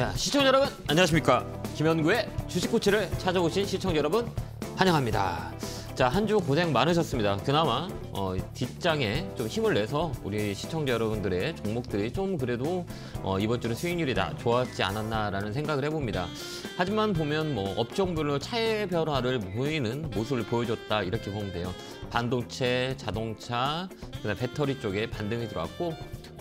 자, 시청자 여러분 안녕하십니까? 김현구의 주식 코치를 찾아오신 시청자 여러분 환영합니다. 자, 한 주 고생 많으셨습니다. 그나마 어, 뒷장에 좀 힘을 내서 우리 시청자 여러분들의 종목들이 좀 그래도 어, 이번 주는 수익률이 다 좋았지 않았나라는 생각을 해봅니다. 하지만 보면 뭐 업종별로 차의 변화를 보이는 모습을 보여줬다 이렇게 보면 돼요. 반도체, 자동차, 그다음 배터리 쪽에 반등이 들어왔고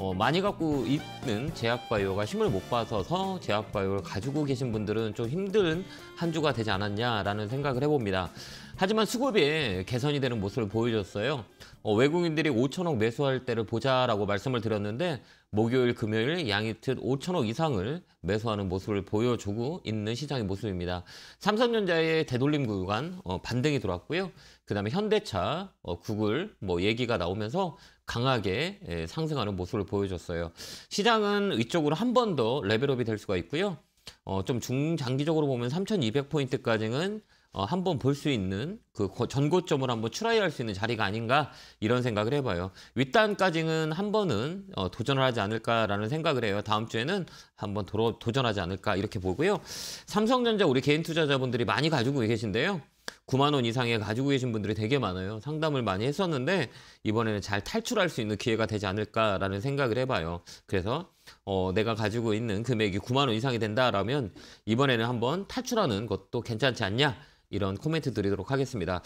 어, 많이 갖고 있는 제약바이오가 힘을 못 받아서 제약바이오를 가지고 계신 분들은 좀 힘든 한 주가 되지 않았냐라는 생각을 해봅니다. 하지만 수급이 개선이 되는 모습을 보여줬어요. 어, 외국인들이 5천억 매수할 때를 보자라고 말씀을 드렸는데 목요일, 금요일 양이틀 5천억 이상을 매수하는 모습을 보여주고 있는 시장의 모습입니다. 삼성전자의 되돌림 구간 어, 반등이 들어왔고요. 그 다음에 현대차, 어, 구글 뭐 얘기가 나오면서 강하게 예, 상승하는 모습을 보여줬어요. 시장은 위쪽으로한 번 더 레벨업이 될 수가 있고요. 어, 좀 중장기적으로 보면 3,200포인트까지는 어, 한번 볼 수 있는 그 전고점을 한번 추라이할 수 있는 자리가 아닌가 이런 생각을 해봐요. 윗단까지는 한 번은 어, 도전을 하지 않을까라는 생각을 해요. 다음 주에는 한 번 도전하지 않을까 이렇게 보고요. 삼성전자 우리 개인 투자자분들이 많이 가지고 계신데요. 9만 원 이상에 가지고 계신 분들이 되게 많아요. 상담을 많이 했었는데 이번에는 잘 탈출할 수 있는 기회가 되지 않을까라는 생각을 해봐요. 그래서 어, 내가 가지고 있는 금액이 9만 원 이상이 된다라면 이번에는 한번 탈출하는 것도 괜찮지 않냐? 이런 코멘트 드리도록 하겠습니다.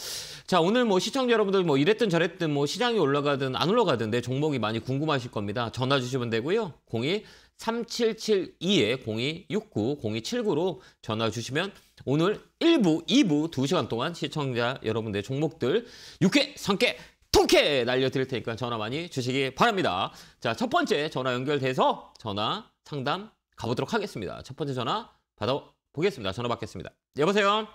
자, 오늘 뭐 시청자 여러분들 뭐 이랬든 저랬든 뭐 시장이 올라가든 안 올라가든 내 종목이 많이 궁금하실 겁니다. 전화 주시면 되고요. 02 3772-0269-0279로 전화 주시면 오늘 1부, 2부 2시간 동안 시청자 여러분들의 종목들 6회, 3회, 통쾌 날려드릴 테니까 전화 많이 주시기 바랍니다. 자, 첫 번째 전화 연결돼서 전화 상담 가보도록 하겠습니다. 첫 번째 전화 받아보겠습니다. 전화 받겠습니다. 여보세요?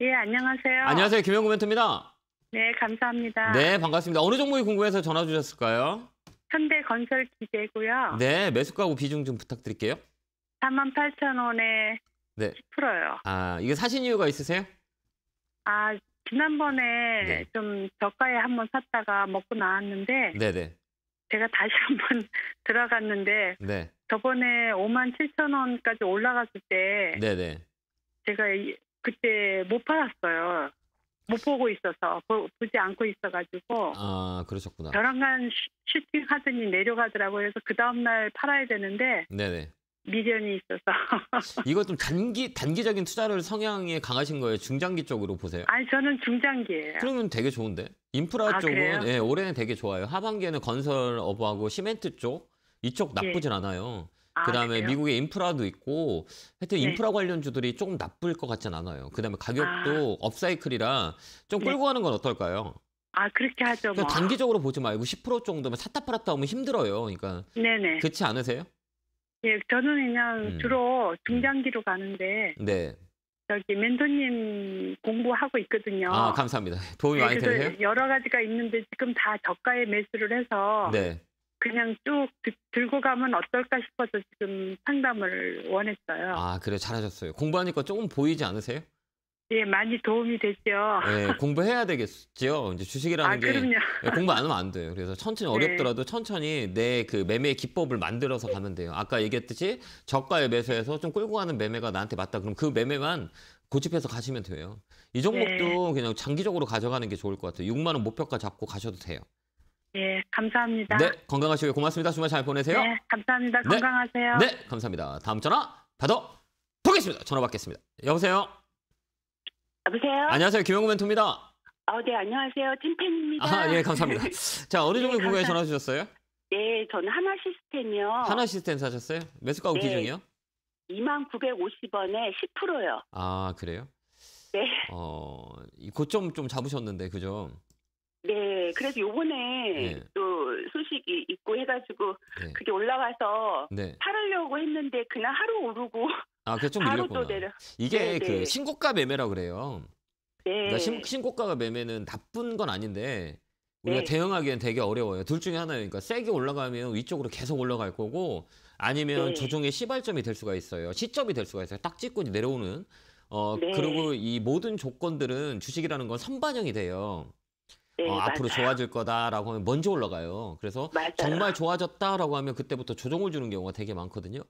예, 안녕하세요. 안녕하세요. 김영구 멘트입니다 네, 감사합니다. 네, 반갑습니다. 어느 종목이 궁금해서 전화 주셨을까요? 현대건설 기재고요. 네, 매수가구 비중 좀 부탁드릴게요. 4만 8천 원에 네. 10%요. 아, 이거 사신 이유가 있으세요? 아, 지난번에 네. 좀 저가에 한번 샀다가 먹고 나왔는데 네네. 제가 다시 한번 들어갔는데 네. 저번에 5만 7천 원까지 올라갔을 때 네네. 제가 그때 못 팔았어요. 못 보고 있어서 보, 지 않고 있어가지고 아 그러셨구나. 벼랑간 슈팅 하더니 내려가더라고요. 그래서 그 다음 날 팔아야 되는데 네네. 미련이 있어서 이거 좀 단기 단기적인 투자를 성향에 강하신 거예요? 중장기 쪽으로 보세요? 아니 저는 중장기예요. 그러면 되게 좋은데 인프라 아, 쪽은 예 올해는 되게 좋아요. 하반기에는 건설 업하고 시멘트 쪽 이쪽 나쁘진 예. 않아요. 아, 그다음에 미국의 인프라도 있고 하여튼 네. 인프라 관련주들이 조금 나쁠 것 같진 않아요. 그다음에 가격도 아. 업사이클이라 좀 끌고 가는 건 어떨까요? 아 그렇게 하죠. 뭐. 단기적으로 보지 말고 10% 정도면 샀다 팔았다 하면 힘들어요. 그러니까 네네. 그렇지 않으세요? 예, 저는 그냥 음. 주로 음. 중장기로 가는데 네. 저기 멘토님 공부하고 있거든요. 아 감사합니다. 도움이 네, 많이 되네요. 여러 가지가 있는데 지금 다 저가에 매수를 해서 네. 그냥 쭉 들고 가면 어떨까 싶어서 지금 상담을 원했어요. 아, 그래 잘하셨어요. 공부하니까 조금 보이지 않으세요? 예, 많이 도움이 됐죠 예, 공부해야 되겠죠. 이제 주식이라는 아, 게 그럼요. 예, 공부 안 하면 안 돼요. 그래서 천천히 네. 어렵더라도 네. 천천히 내 그매매 기법을 만들어서 가면 돼요. 아까 얘기했듯이 저가에 매수해서 좀 끌고 가는 매매가 나한테 맞다. 그럼 그 매매만 고집해서 가시면 돼요. 이 종목도 네. 그냥 장기적으로 가져가는 게 좋을 것 같아요. 6만 원 목표가 잡고 가셔도 돼요. 예, 감사합니다. 네, 건강하시고 고맙습니다. 주말 잘 보내세요. 네, 감사합니다. 네. 건강하세요. 네, 감사합니다. 다음 전화 받아 보겠습니다. 전화 받겠습니다. 여보세요. 여보세요. 안녕하세요. 김영구 멘토입니다. 어, 네, 안녕하세요. 찐팬입니다. 아, 예, 감사합니다. 자, 어느 정도 네, 궁금해 전화 주셨어요? 네, 저는 하나 시스템이요. 하나 시스템 사셨어요? 매수가구 네. 기준이요? 2만 950원에 10%요. 아, 그래요? 네. 어, 고점 좀 잡으셨는데, 그죠? 네, 그래서 요번에 네. 또 소식이 있고 해가지고 네. 그게 올라와서 네. 팔으려고 했는데 그날 하루 오르고 아, 그좀 바로 또 내려. 이게 네, 그 네. 신고가 매매라 그래요. 네. 그러니까 신, 고가가 매매는 나쁜 건 아닌데 우리가 네. 대응하기엔 되게 어려워요. 둘 중에 하나예요. 그러니까 세게 올라가면 위쪽으로 계속 올라갈 거고 아니면 네. 조종의 시발점이 될 수가 있어요. 시점이 될 수가 있어요. 딱 찍고 내려오는. 어, 네. 그리고 이 모든 조건들은 주식이라는 건 선반영이 돼요. 어, 네, 어, 앞으로 좋아질 거다라고 하면 먼저 올라가요. 그래서 맞아요. 정말 좋아졌다라고 하면 그때부터 조정을 주는 경우가 되게 많거든요.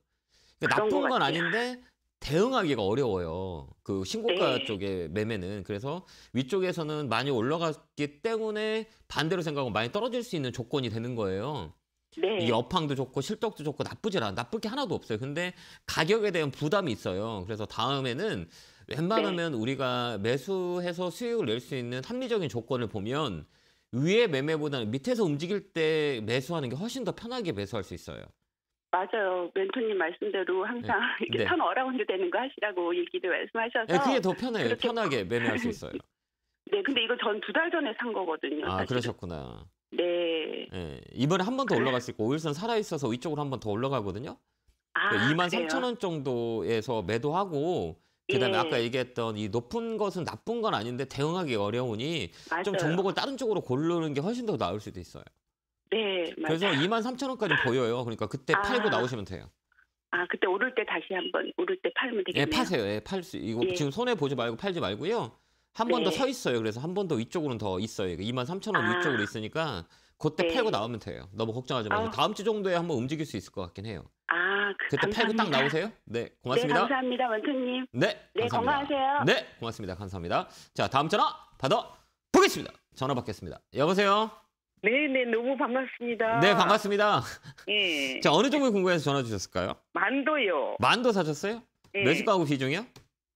그러니까 나쁜 건아닌데 대응하기가 어려워요. 그 신고가 네. 쪽에 매매는 그래서 위쪽에서는 많이 올라갔기 때문에 반대로 생각하면 많이 떨어질 수 있는 조건이 되는 거예요. 네. 이여팡도 좋고 실적도 좋고 나쁘질 않아 나쁠 게 하나도 없어요. 근데 가격에 대한 부담이 있어요. 그래서 다음에는 네. 웬만하면 네. 우리가 매수해서 수익을 낼 수 있는 합리적인 조건을 보면 위에 매매보다는 밑에서 움직일 때 매수하는 게 훨씬 더 편하게 매수할 수 있어요. 맞아요. 멘토님 말씀대로 항상 네. 이렇게 네. 선 어라운드 되는 거 하시라고 얘기도 말씀하셔서 네, 그게 더 편해요. 그렇게... 편하게 매매할 수 있어요. 네, 근데 이거 전 두 달 전에 산 거거든요. 아, 사실은. 그러셨구나. 네. 네. 이번에 한 번 더 올라갈 고 오일선 살아 있어서 위쪽으로 한 번 더 올라가거든요. 아, 그러니까 2만 3천 원 정도에서 매도하고 그다음에 예. 아까 얘기했던 이 높은 것은 나쁜 건 아닌데 대응하기 어려우니 맞아요. 좀 종목을 다른 쪽으로 고르는 게 훨씬 더 나을 수도 있어요. 네, 그래서 2만 3천 원까지 보여요. 그러니까 그때 아. 팔고 나오시면 돼요. 아 그때 오를 때 다시 한번 오를 때 팔면 예, 되겠네요. 예, 파세요. 예, 팔수 이거 예. 지금 손해 보지 말고 팔지 말고요. 한 번 더서 네. 있어요. 그래서 한 번 더 위쪽으로는 더 있어요. 2만 3천 원 아. 위쪽으로 있으니까 그때 네. 팔고 나오면 돼요. 너무 걱정하지 마세요. 아 다음 주 정도에 한번 움직일 수 있을 것 같긴 해요. 아, 그, 때 팔고 딱 나오세요? 네, 네 고맙습니다. 네, 네, 감사합니다, 원장님. 네, 감사합니다. 네, 건강하세요. 네, 고맙습니다. 감사합니다. 자, 다음 전화 받아 보겠습니다. 전화 받겠습니다. 여보세요. 네, 네, 너무 반갑습니다. 네, 반갑습니다. 예. 자, 어느 종류 궁금해서 전화 주셨을까요? 만도요. 만도 사셨어요? 예. 몇십 가구 비중이요?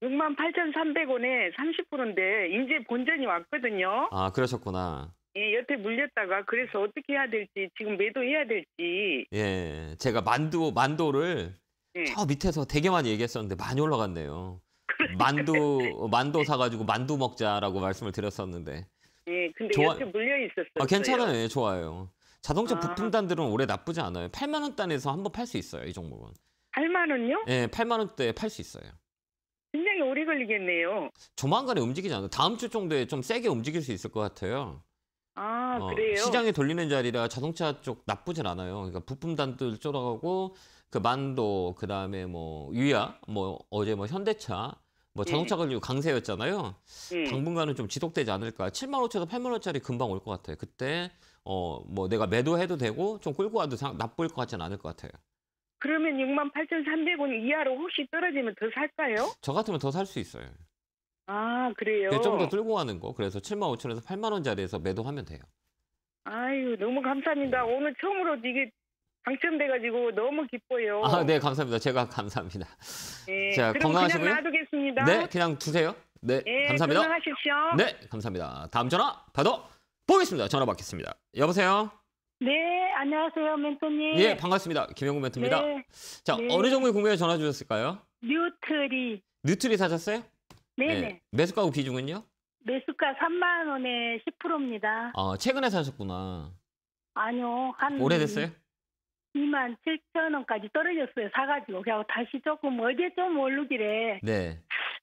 68,300원에 30%인데 이제 본전이 왔거든요. 아, 그러셨구나. 이 여태 물렸다가 그래서 어떻게 해야 될지 지금 매도해야 될지 예, 제가 만두 만도를 예. 저 밑에서 되게 많이 얘기했었는데 많이 올라갔네요. 만두 만두 사가지고 만두 먹자라고 말씀을 드렸었는데 예, 근데 좋아... 여태 물려 있었어요. 아, 괜찮아요, 예, 좋아요. 자동차 아. 부품단들은 올해 나쁘지 않아요. 8만 원단에서 한번 팔 수 있어요, 이 종목은. 8만 원요? 예, 8만 원대에 팔 수 있어요. 굉장히 오래 걸리겠네요. 조만간에 움직이지 않아요. 다음 주 정도에 좀 세게 움직일 수 있을 것 같아요. 아, 어, 그래요? 시장에 돌리는 자리라 자동차 쪽 나쁘진 않아요. 그러니까 부품 단들 쫄아가고 그 만도 그다음에 뭐 유야 뭐 어제 뭐 현대차 뭐 예. 자동차 네. 관련 강세였잖아요. 네. 당분간은 좀 지속되지 않을까. 7만 5천에서 8만 원짜리 금방 올 것 같아요. 그때 어뭐 내가 매도해도 되고 좀 끌고 와도 나쁠 것 같지는 않을 것 같아요. 그러면 6만 8,300원 이하로 혹시 떨어지면 더 살까요? 저 같으면 더 살 수 있어요. 아, 그래요? 그 정도 들고 가는 거. 그래서 7만 5천 원에서 8만 원짜리에서 매도하면 돼요. 아유, 너무 감사합니다. 네. 오늘 처음으로 이게 당첨돼가지고 너무 기뻐요. 아, 네, 감사합니다. 제가 감사합니다. 네, 자, 그럼 건강하시고요. 그냥 놔두겠습니다. 네, 그냥 두세요. 네, 네 감사합니다. 건강하십시오. 네, 감사합니다. 다음 전화 받아 보겠습니다. 전화 받겠습니다. 여보세요. 네, 안녕하세요, 멘토님. 예, 반갑습니다. 김영구 멘토입니다. 네, 자, 네. 어느 종목의 공개에 전화 주셨을까요? 뉴트리. 뉴트리 사셨어요? 네네. 네. 네. 매수가구 비중은요? 매수가 3만 원에 10%입니다. 아, 최근에 사셨구나. 아니요. 한 오래됐어요? 2만 7천 원까지 떨어졌어요. 사가지고. 그냥 다시 조금 어제 좀 오르길래. 네.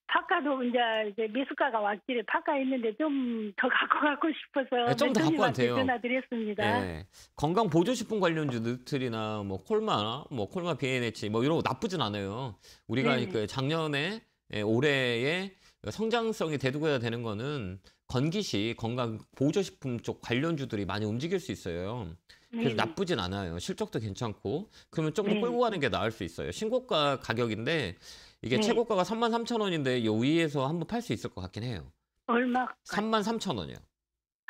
파카도 이제, 이제 매수가가 왔길래 파카 있는데 좀 더 갖고 가고 싶어서. 네, 좀더 갖고 가세요. 전화드렸습니다. 네. 건강 보조식품 관련주 느트리나 뭐 콜마, 뭐 콜마 BNH 뭐 이런 거 나쁘진 않아요. 우리가 네, 네. 그 작년에 예, 올해에 성장성이 대두가 되는 거는 건기시 건강 보조식품 쪽 관련주들이 많이 움직일 수 있어요. 그래서 네. 나쁘진 않아요. 실적도 괜찮고 그러면 조금 네. 끌고 가는 게 나을 수 있어요. 신고가 가격인데 이게 네. 최고가가 3만 3천 원인데 요 위에서 한번 팔 수 있을 것 같긴 해요. 얼마? 3만 3천 원이요.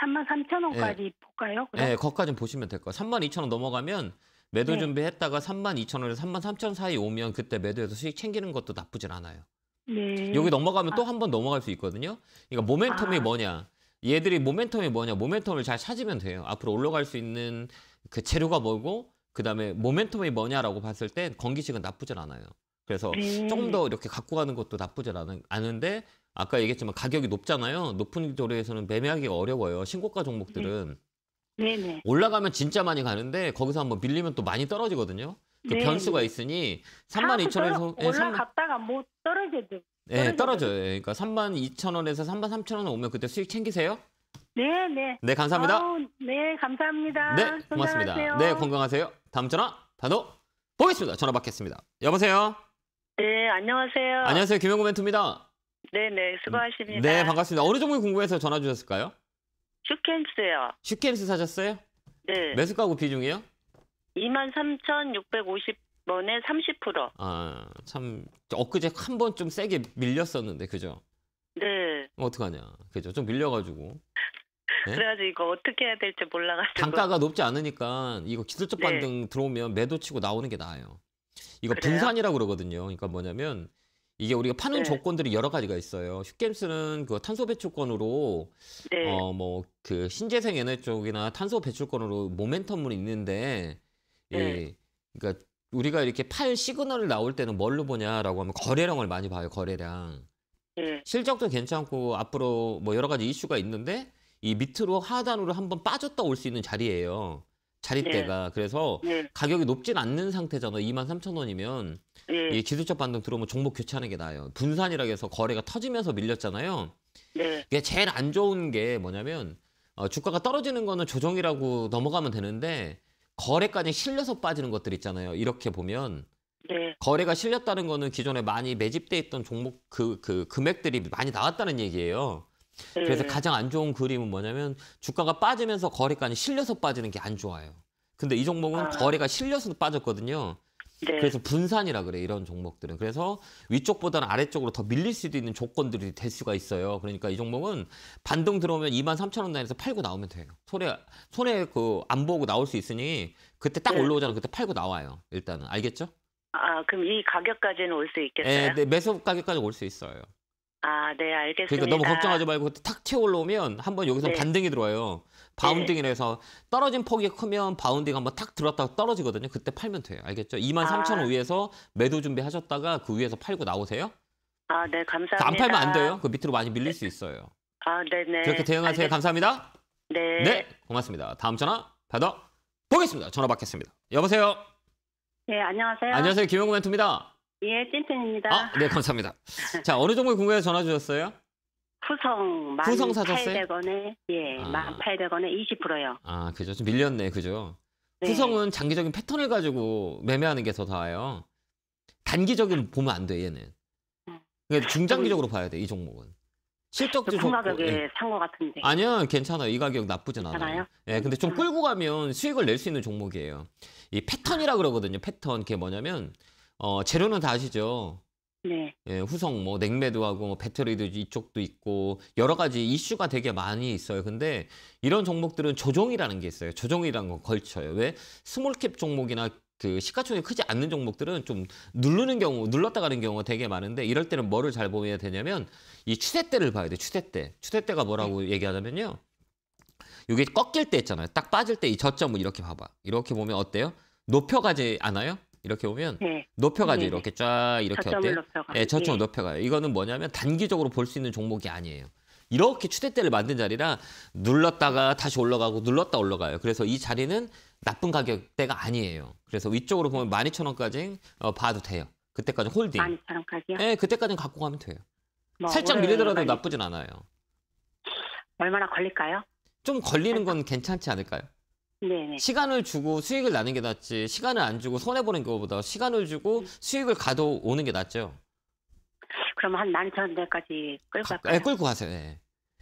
3만 3천 원까지 네. 볼까요? 그럼? 네, 거까지 보시면 될 거예요. 3만 2천 원 넘어가면 매도 네. 준비했다가 3만 2천 원에서 3만 3천 사이 오면 그때 매도해서 수익 챙기는 것도 나쁘진 않아요. 네. 여기 넘어가면 또 한 번 넘어갈 수 있거든요. 그러니까 모멘텀이 아. 뭐냐. 얘들이 모멘텀이 뭐냐. 모멘텀을 잘 찾으면 돼요. 앞으로 올라갈 수 있는 그 재료가 뭐고 그다음에 모멘텀이 뭐냐라고 봤을 땐 건기식은 나쁘진 않아요. 그래서 네. 조금 더 이렇게 갖고 가는 것도 나쁘진 않은, 않은데 아까 얘기했지만 가격이 높잖아요. 높은 조리에서는 매매하기가 어려워요. 신고가 종목들은. 네. 네, 네. 올라가면 진짜 많이 가는데 거기서 한번 밀리면 또 많이 떨어지거든요. 그 네. 변수가 있으니 3만 2천 원에서 3만- 예, 올라갔다가 뭐 떨어져도 예, 떨어져요. 예, 그러니까 3만 2천 원에서 3만 3천 원 오면 그때 수익 챙기세요. 네, 네. 네, 감사합니다. 아우, 네, 감사합니다. 네, 고맙습니다. 건강하세요. 네, 건강하세요. 다음 전화 바로 보겠습니다. 전화 받겠습니다. 여보세요. 네, 안녕하세요. 안녕하세요. 김영구 멘토입니다. 네, 네, 수고하십니다. 네, 반갑습니다. 어느 종목 궁금해서 전화 주셨을까요? 슈켄스요. 슈켄스 사셨어요? 네. 매수가구 비중이요? 23,650원에 30%. 아, 참 엊그제 한 번 좀 세게 밀렸었는데 그죠? 네. 어, 어떡하냐. 그죠? 좀 밀려 가지고. 네? 그래가지고 이거 어떻게 해야 될지 몰라가지고 단가가 높지 않으니까 이거 기술적 네. 반등 네. 들어오면 매도 치고 나오는 게 나아요. 이거 그래요? 분산이라고 그러거든요. 그러니까 뭐냐면 이게 우리가 파는 네. 조건들이 여러 가지가 있어요. 휴겜스는 그 탄소 배출권으로 네. 어 뭐 그 신재생 에너지 쪽이나 탄소 배출권으로 모멘텀은 있는데 예. 예. 그러니까 우리가 이렇게 팔 시그널을 나올 때는 뭘로 보냐라고 하면 거래량을 많이 봐요. 거래량. 네. 실적도 괜찮고 앞으로 뭐 여러 가지 이슈가 있는데 이 밑으로 하단으로 한번 빠졌다 올 수 있는 자리예요. 자리대가 네. 예. 그래서 네. 가격이 높진 않는 상태잖아. 2만 3천 원이면 이 기술적 반등 들어오면 종목 교체하는 게 나아요. 분산이라 해서 거래가 터지면서 밀렸잖아요. 이게 제일 안 좋은 게 뭐냐면 어, 주가가 떨어지는 거는 조정이라고 넘어가면 되는데 거래까지 실려서 빠지는 것들 있잖아요. 이렇게 보면 네. 거래가 실렸다는 거는 기존에 많이 매집돼 있던 종목 그, 그 금액들이 많이 나왔다는 얘기예요. 네. 그래서 가장 안 좋은 그림은 뭐냐면 주가가 빠지면서 거래가이 실려서 빠지는 게 안 좋아요. 근데 이 종목은 아. 거래가 실려서 빠졌거든요. 네. 그래서 분산이라 그래 이런 종목들은 그래서 위쪽보다는 아래쪽으로 더 밀릴 수도 있는 조건들이 될 수가 있어요. 그러니까 이 종목은 반등 들어오면 2만 3천 원 단위에서 팔고 나오면 돼요. 손에 손에 그 안 보고 나올 수 있으니 그때 딱 네. 올라오잖아 그때 팔고 나와요. 일단은 알겠죠? 아 그럼 이 가격까지는 올 수 있겠어요? 네, 네 매수 가격까지 올 수 있어요. 아, 네, 알겠습니다. 그러니까 너무 걱정하지 말고 탁 튀어 올라오면 한번 여기서 네. 반등이 들어와요. 바운딩을 해서 네. 떨어진 폭이 크면 바운딩 한번 탁 들었다가 떨어지거든요. 그때 팔면 돼요. 알겠죠? 2 3 0 0 0원 위에서 매도 준비하셨다가 그 위에서 팔고 나오세요. 아, 네, 감사합니다. 안 팔면 안 돼요. 그 밑으로 많이 밀릴 수 있어요. 아, 네네. 네. 그렇게 대응하세요. 알겠... 감사합니다. 네. 네, 고맙습니다. 다음 전화 받아 보겠습니다. 전화 받겠습니다. 여보세요. 네, 안녕하세요. 안녕하세요. 김영구 멘토입니다. 예, 찐팬입니다. 아, 네, 감사합니다. 자, 어느 정도 에 궁금해서 전화 주셨어요? 후성 만 후성 사셨어요? 800원에 예, 아. 만 800원에 20%요. 아, 그죠. 좀 밀렸네. 그죠? 네. 후성은 장기적인 패턴을 가지고 매매하는 게더 나아요. 단기적인 아. 보면 안 돼, 얘는. 네. 그러니까 중장기적으로 봐야 돼, 이 종목은. 실적도 좋고. 가격에 뭐, 예. 산것 같은데. 아니요, 괜찮아요. 이 가격 나쁘진 괜아요 않아요. 예, 근데 좀 음. 끌고 가면 수익을 낼 수 있는 종목이에요. 이 패턴이라 그러거든요. 패턴. 그게 뭐냐면, 어, 재료는 다 아시죠? 네. 예, 후성 뭐 냉매도 하고 뭐 배터리도 이쪽도 있고 여러 가지 이슈가 되게 많이 있어요. 근데 이런 종목들은 조종이라는게 있어요. 조종이라는건 걸쳐요. 왜 스몰캡 종목이나 그 시가총액 크지 않는 종목들은 좀 누르는 경우 눌렀다 가는 경우가 되게 많은데 이럴 때는 뭐를 잘 보여야 되냐면 이 추세 때를 봐야 돼. 추세 때. 추세 때가 뭐라고 네. 얘기하자면요. 이게 꺾일 때 있잖아요. 딱 빠질 때 이 저점을 이렇게 봐봐. 이렇게 보면 어때요? 높여가지 않아요? 이렇게 오면 네. 높여가죠 네, 네. 이렇게 쫙 이렇게 어때? 높 네, 저점을 네. 높여가요. 이거는 뭐냐면 단기적으로 볼 수 있는 종목이 아니에요. 이렇게 추대대를 만든 자리라 눌렀다가 다시 올라가고 눌렀다 올라가요. 그래서 이 자리는 나쁜 가격대가 아니에요. 그래서 위쪽으로 보면 12,000원까지 어, 봐도 돼요. 그때까지 홀딩. 12,000원까지요? 네, 그때까지는 갖고 가면 돼요. 뭐 살짝 밀리더라도 나쁘진 않아요. 얼마나 걸릴까요? 좀 걸리는 건 괜찮지 않을까요? 네네. 시간을 주고 수익을 나는 게 낫지 시간을 안 주고 손해 보는 것보다 시간을 주고 음. 수익을 가도오는게 낫죠. 그럼 한 만천 대까지 끌고 갈까요? 네, 끌고 가세요. 네.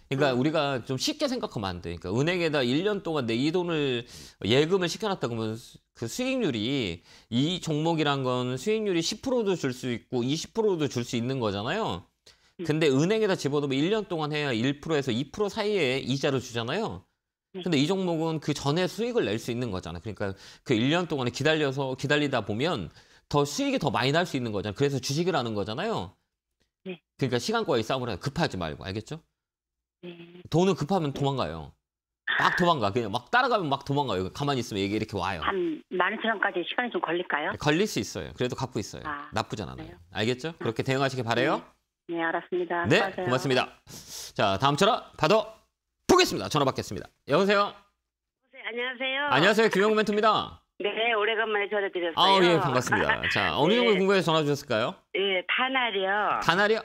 그러니까 음. 우리가 좀 쉽게 생각하면 안되니까 그러니까 은행에다 1년 동안 내 이 돈을 예금을 시켜놨다 그러면 그 수익률이 이 종목이란 건 수익률이 10%도 줄 수 있고 20%도 줄 수 있는 거잖아요. 음. 근데 음. 은행에다 집어넣으면 1년 동안 해야 1%에서 2% 사이에 이자를 주잖아요. 근데 이 종목은 그 전에 수익을 낼 수 있는 거잖아. 그러니까 그 1년 동안에 기다려서 기다리다 보면 더 수익이 더 많이 날 수 있는 거잖아. 그래서 주식이라는 거잖아요. 네. 그러니까 시간과의 싸움을 해. 급하지 말고 알겠죠? 네. 돈은 급하면 도망가요. 막 도망가. 그냥 막 따라가면 막 도망가요. 가만히 있으면 얘기 이렇게 와요. 한만원 원까지 시간이 좀 걸릴까요? 네, 걸릴 수 있어요. 그래도 갖고 있어요. 아, 나쁘지 않아요. 그 알겠죠? 아. 그렇게 대응하시길 바래요. 네. 네 알았습니다. 네, 수고하세요. 고맙습니다. 자, 다음 전화 받아. 보겠습니다. 전화 받겠습니다. 여보세요. 네, 안녕하세요. 안녕하세요. 김영멘트입니다 네, 오래간만에 전화 드렸어요. 아, 예, 반갑습니다. 자, 어느 정도 네. 궁금해서 전화 주셨을까요? 예, 단알리요단알리요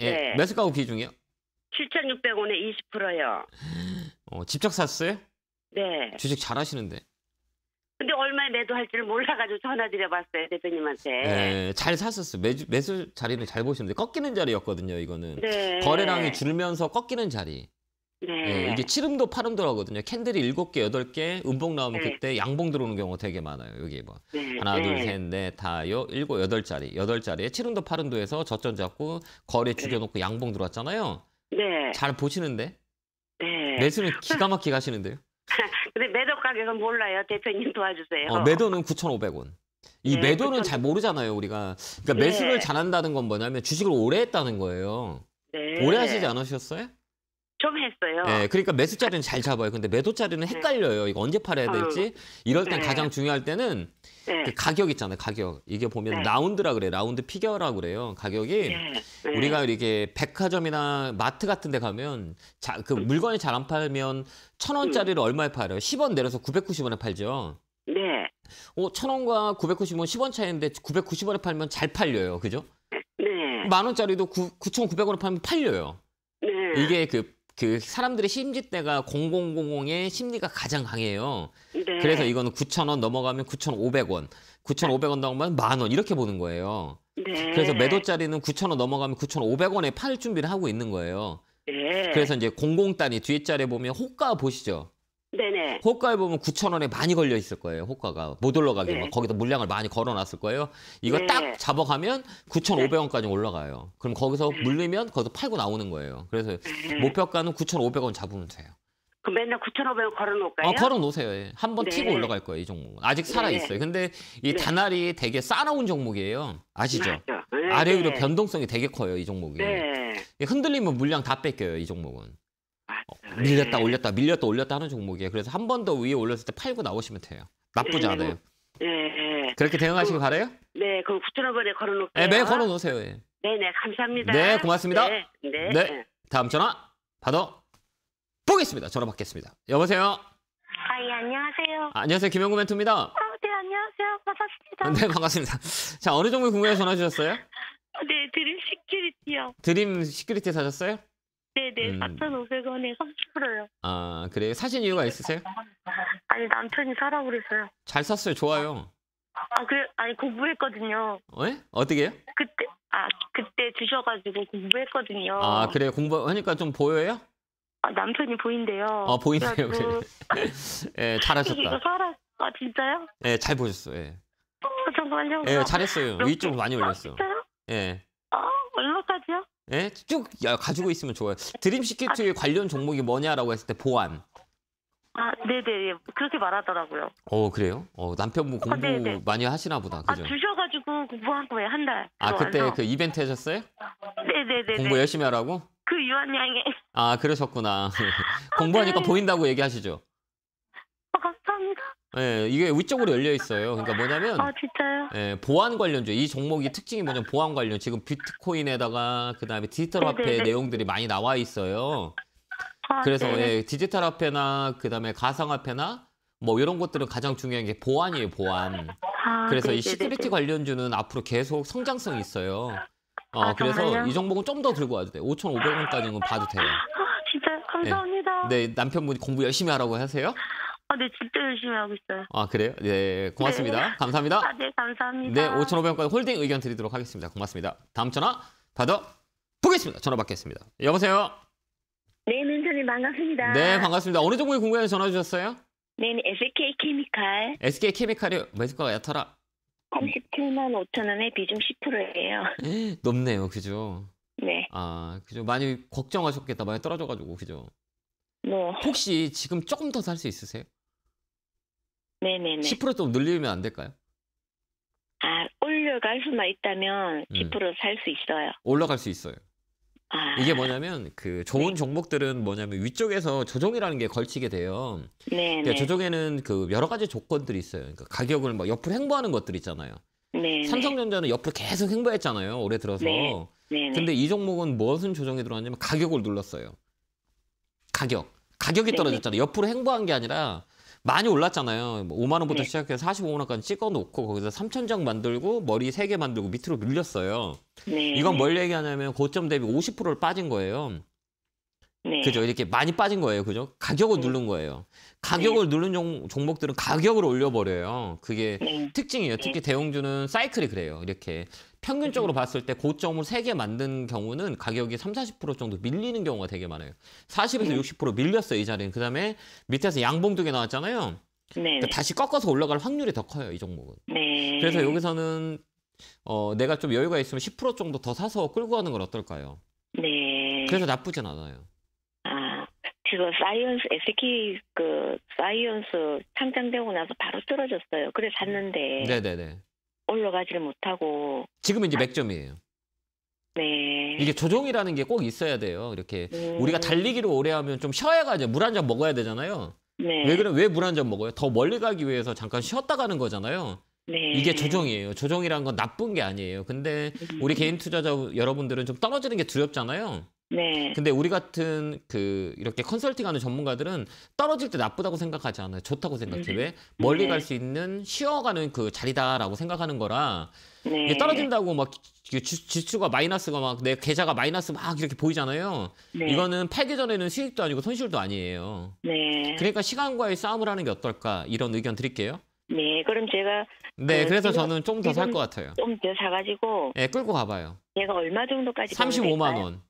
예. 네. 매수가구 비중이요? 7,600원에 20%요. 어, 직접 샀어요? 네. 주식 잘 하시는데. 근데 얼마에 매도할줄 몰라가지고 전화드려봤어요 대표님한테. 네, 잘 샀었어요. 매수, 매수 자리는잘보시는데 꺾이는 자리였거든요, 이거는. 네. 거래량이 줄면서 꺾이는 자리. 네. 예, 이게 칠음도 팔음도 하거든요. 캔들이 일곱 개, 여덟 개, 음봉 나오면 네. 그때 양봉 들어오는 경우 가 되게 많아요. 여기 뭐 네, 하나, 둘, 네. 셋, 넷, 다요 일곱, 여덟 자리, 여덟 자리에 칠음도 팔음도에서 젖전 잡고 거래 리 죽여놓고 양봉 들어왔잖아요. 네. 잘 보시는데. 네. 매수는 기가 막히게 하시는데요. 근데 매도 가격은 몰라요. 대표님 도와주세요. 어, 매도는 9,500원. 이 네, 매도는 9천... 잘 모르잖아요, 우리가. 그러니까 매수를 잘한다는 건 뭐냐면 주식을 오래 했다는 거예요. 네. 오래 하시지 않으셨어요? 좀 했어요. 네, 그러니까 매수자리는 잘 잡아요. 근데 매도자리는 네. 헷갈려요. 이거 언제 팔아야 될지. 이럴 땐 네. 가장 중요할 때는 네. 그 가격 있잖아요. 가격. 이게 보면 네. 라운드라 그래. 요 라운드 피겨라 그래요. 가격이 네. 네. 우리가 이렇게 백화점이나 마트 같은 데 가면 자, 그 음. 물건이 잘 안 팔면 천원짜리를 음. 얼마에 팔아요? 1 0원 내려서 9 9 0 원에 팔죠. 네. 어, 천원과 990원 1 0원 차이인데 9 9 0 원에 팔면 잘 팔려요. 그죠? 네. 만 원짜리도 9 9 0 0 원에 팔면 팔려요. 네. 이게 그그 사람들의 심리대가 0000의 심리가 가장 강해요. 네. 그래서 이거는 9,000원 넘어가면 9,500원, 9,500원 넘어가면 만원 이렇게 보는 거예요. 네. 그래서 매도짜리는 9,000원 넘어가면 9,500원에 팔 준비를 하고 있는 거예요. 네. 그래서 이제 00단위 뒤에 자리에 보면 호가 보시죠. 네네. 호가에 보면 9천 원에 많이 걸려 있을 거예요. 호가가 못 올라가게 네. 막 거기다 물량을 많이 걸어놨을 거예요. 이거 네. 딱 잡아가면 9,500원까지 올라가요. 그럼 거기서 물리면 거기서 팔고 나오는 거예요. 그래서 네. 목표가는 9,500원 잡으면 돼요. 그럼 맨날 9,500원 걸어놓을까요? 어, 걸어놓으세요. 예. 한번 네. 튀고 올라갈 거예요, 이 종목. 아직 살아있어요. 네. 근데 이 네. 다날이 되게 싸나운 종목이에요. 아시죠? 네. 아래 위로 변동성이 되게 커요, 이 종목이. 예, 흔들리면 물량 다 뺏겨요, 이 종목은. 네. 밀렸다 올렸다 밀렸다 올렸다 하는 종목이에요. 그래서 한 번 더 위에 올렸을 때 팔고 나오시면 돼요. 나쁘지 네. 않아요. 네. 그렇게 대응하시길 바래요? 그 네, 그럼 9천 원에 걸어놓을게요. 네, 매 걸어놓으세요. 예. 네, 네, 감사합니다. 네, 고맙습니다. 네, 네, 네. 네. 다음 전화 받아 보겠습니다. 전화 받겠습니다. 여보세요. 아, 예, 안녕하세요. 아, 안녕하세요, 김영구 멘트입니다 아, 네, 안녕하세요, 반갑습니다. 네, 반갑습니다. 자, 어느 종목 궁금해 서 전화 주셨어요? 네, 드림 시큐리티요. 드림 시큐리티 사셨어요? 네네, 음. 4,500원에 30%요. 아, 그래요? 사신 이유가 네. 있으세요? 아니, 남편이 사라고 그래서요. 잘 샀어요. 좋아요. 아, 그 아니, 공부했거든요. 예? 어떻게 해요? 그때, 아, 그때 주셔가지고 공부했거든요. 아, 그래요? 공부하니까 좀 보여요? 아, 남편이 보인대요. 아, 보이네요. 그래. 그 예, 이 잘하셨다. 사라, 아, 진짜요? 예, 잘 보셨어요. 예, 어, 아, 잠깐요예 잘했어요. 위쪽으로 많이 올렸어. 아, 진짜요? 예. 아, 얼마까지요? 예? 쭉 가지고 있으면 좋아요. 드림 시큐트 아, 관련 종목이 뭐냐라고 했을 때 보안. 아, 네네. 예, 그렇게 말하더라고요. 어, 그래요? 어, 남편분 뭐 공부 아, 많이 하시나 보다. 아, 그죠? 아, 주셔가지고 공부한 거예요, 한 달. 아, 그때 완성. 그 이벤트 하셨어요? 네네네. 공부 열심히 하라고? 그 유한양에. 아, 그러셨구나. 네. 공부하니까 보인다고 얘기하시죠? 예, 이게 위쪽으로 열려 있어요. 그러니까 뭐냐면 아 진짜요? 예, 보안 관련주. 이 종목이 특징이 뭐냐면 보안 관련. 지금 비트코인에다가 그다음에 디지털 네, 네, 화폐 네네네. 내용들이 많이 나와 있어요. 아, 그래서 네 예, 디지털 화폐나 그다음에 가상 화폐나 뭐 이런 것들은 가장 중요한 게 보안이에요, 보안. 아, 그래서 네네네이 네, 시큐리티 관련주는 앞으로 계속 성장성이 있어요. 어, 아, 그래서 이 종목은 좀 더 들고 와도 돼. 요 5,500원까지는 봐도 돼요. 아, 진짜 감사합니다. 네, 네, 남편분이 공부 열심히 하라고 하세요. 아, 네, 진짜 열심히 하고 있어요. 아, 그래요? 네, 고맙습니다. 네. 감사합니다. 아, 네, 감사합니다. 네, 5,500원까지 홀딩 의견 드리도록 하겠습니다. 고맙습니다. 다음 전화 받아 보겠습니다. 전화 받겠습니다. 여보세요? 네, 민선님 반갑습니다. 네, 반갑습니다. 어느 정도의 궁금해서 전화 주셨어요? 네, SK 네, 케미칼. SK 케미칼이 매수가가 얕아라. 37만 5천 원에 비중 10%예요. 높네요, 그죠? 네. 아, 그죠. 많이 걱정하셨겠다. 많이 떨어져가지고, 그죠? 네. 혹시 지금 조금 더 살 수 있으세요? 네네네. 10%좀 늘리면 안 될까요? 아, 올려갈 수만 있다면 10%살수 음. 있어요. 올라갈 수 있어요. 아... 이게 뭐냐면 그 좋은 네. 종목들은 뭐냐면 위쪽에서 조정이라는 게 걸치게 돼요. 네. 그러니까 조정에는 그 여러 가지 조건들이 있어요. 그러니까 가격을 막 옆으로 행보하는 것들 있잖아요. 네. 삼성전자는 옆으로 계속 행보했잖아요. 올해 들어서. 네. 네. 근데 이 종목은 무슨 조정이 들어왔냐면 가격을 눌렀어요. 가격. 가격이 네, 떨어졌잖아요. 옆으로 행보한 게 아니라 많이 올랐잖아요. 5만 뭐 원부터 네. 시작해서 45만 원까지 찍어 놓고 거기서 3천 장 만들고 머리 3개 만들고 밑으로 밀렸어요. 네. 이건 뭘 얘기하냐면 고점 대비 50%를 빠진 거예요. 네. 그죠? 이렇게 많이 빠진 거예요. 그죠? 가격을 네. 누른 거예요. 네. 가격을 누른 종, 종목들은 가격을 올려버려요. 그게 네. 특징이에요. 특히 네. 대형주는 사이클이 그래요. 이렇게 평균적으로 봤을 때 고점을 세 개 만든 경우는 가격이 30, 40% 정도 밀리는 경우가 되게 많아요. 40에서 60% 음. 밀렸어요, 이 자리는. 그 다음에 밑에서 양봉두개 나왔잖아요. 네. 그러니까 다시 꺾어서 올라갈 확률이 더 커요, 이 종목은. 네. 그래서 여기서는 어, 내가 좀 여유가 있으면 10% 정도 더 사서 끌고 가는 건 어떨까요? 네. 그래서 나쁘진 않아요. 아, 지금 사이언스, SK 그 사이언스 상장되고 나서 바로 떨어졌어요. 그래 샀는데. 네네네. 네, 네. 올라가지를 못하고 지금 이제 아. 맥점이에요. 네. 이게 조종이라는 게 꼭 있어야 돼요. 이렇게 음. 우리가 달리기를 오래 하면 좀 쉬어야가 이제 물한 잔 먹어야 되잖아요. 네. 왜 그래? 왜물 한 잔 먹어요? 더 멀리 가기 위해서 잠깐 쉬었다 가는 거잖아요. 네. 이게 조종이에요조종이란건 나쁜 게 아니에요. 근데 음. 우리 개인 투자자 여러분들은 좀 떨어지는 게 두렵잖아요. 네. 근데 우리 같은 그 이렇게 컨설팅하는 전문가들은 떨어질 때 나쁘다고 생각하지 않아요. 좋다고 생각해. 음. 왜 멀리 네. 갈수 있는 쉬어가는 그 자리다라고 생각하는 거라 네. 이게 떨어진다고 막지 지출과 마이너스가 막 내 계좌가 마이너스 막 이렇게 보이잖아요. 네. 이거는 팔기 전에는 수익도 아니고 손실도 아니에요. 네. 그러니까 시간과의 싸움을 하는 게 어떨까 이런 의견 드릴게요. 네, 그럼 제가 네, 어, 그래서 저는 좀 더 살 것 같아요. 좀 더 사가지고 네, 끌고 가봐요. 얘가 얼마 정도까지 35만 원.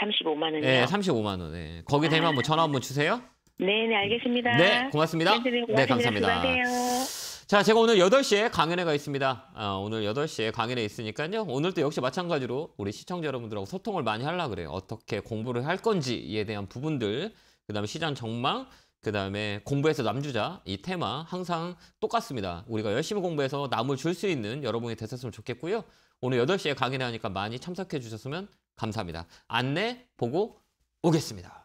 35만 예, 원이요. 예. 아, 뭐 네, 35만 원. 네. 거기 되면 한뭐 전화 한번 주세요. 네, 네, 알겠습니다. 네, 고맙습니다. 네, 네 감사합니다. 자, 제가 오늘 8시에 강연회가 있습니다. 아, 오늘 8시에 강연회 있으니까요. 오늘도 역시 마찬가지로 우리 시청자 여러분들하고 소통을 많이 하려고 그래요. 어떻게 공부를 할 건지에 대한 부분들, 그 다음에 시장 전망, 그 다음에 공부해서 남주자 이 테마 항상 똑같습니다. 우리가 열심히 공부해서 남을 줄 수 있는 여러분이 됐었으면 좋겠고요. 오늘 8시에 강연회 하니까 많이 참석해 주셨으면 감사합니다. 안내 보고 오겠습니다.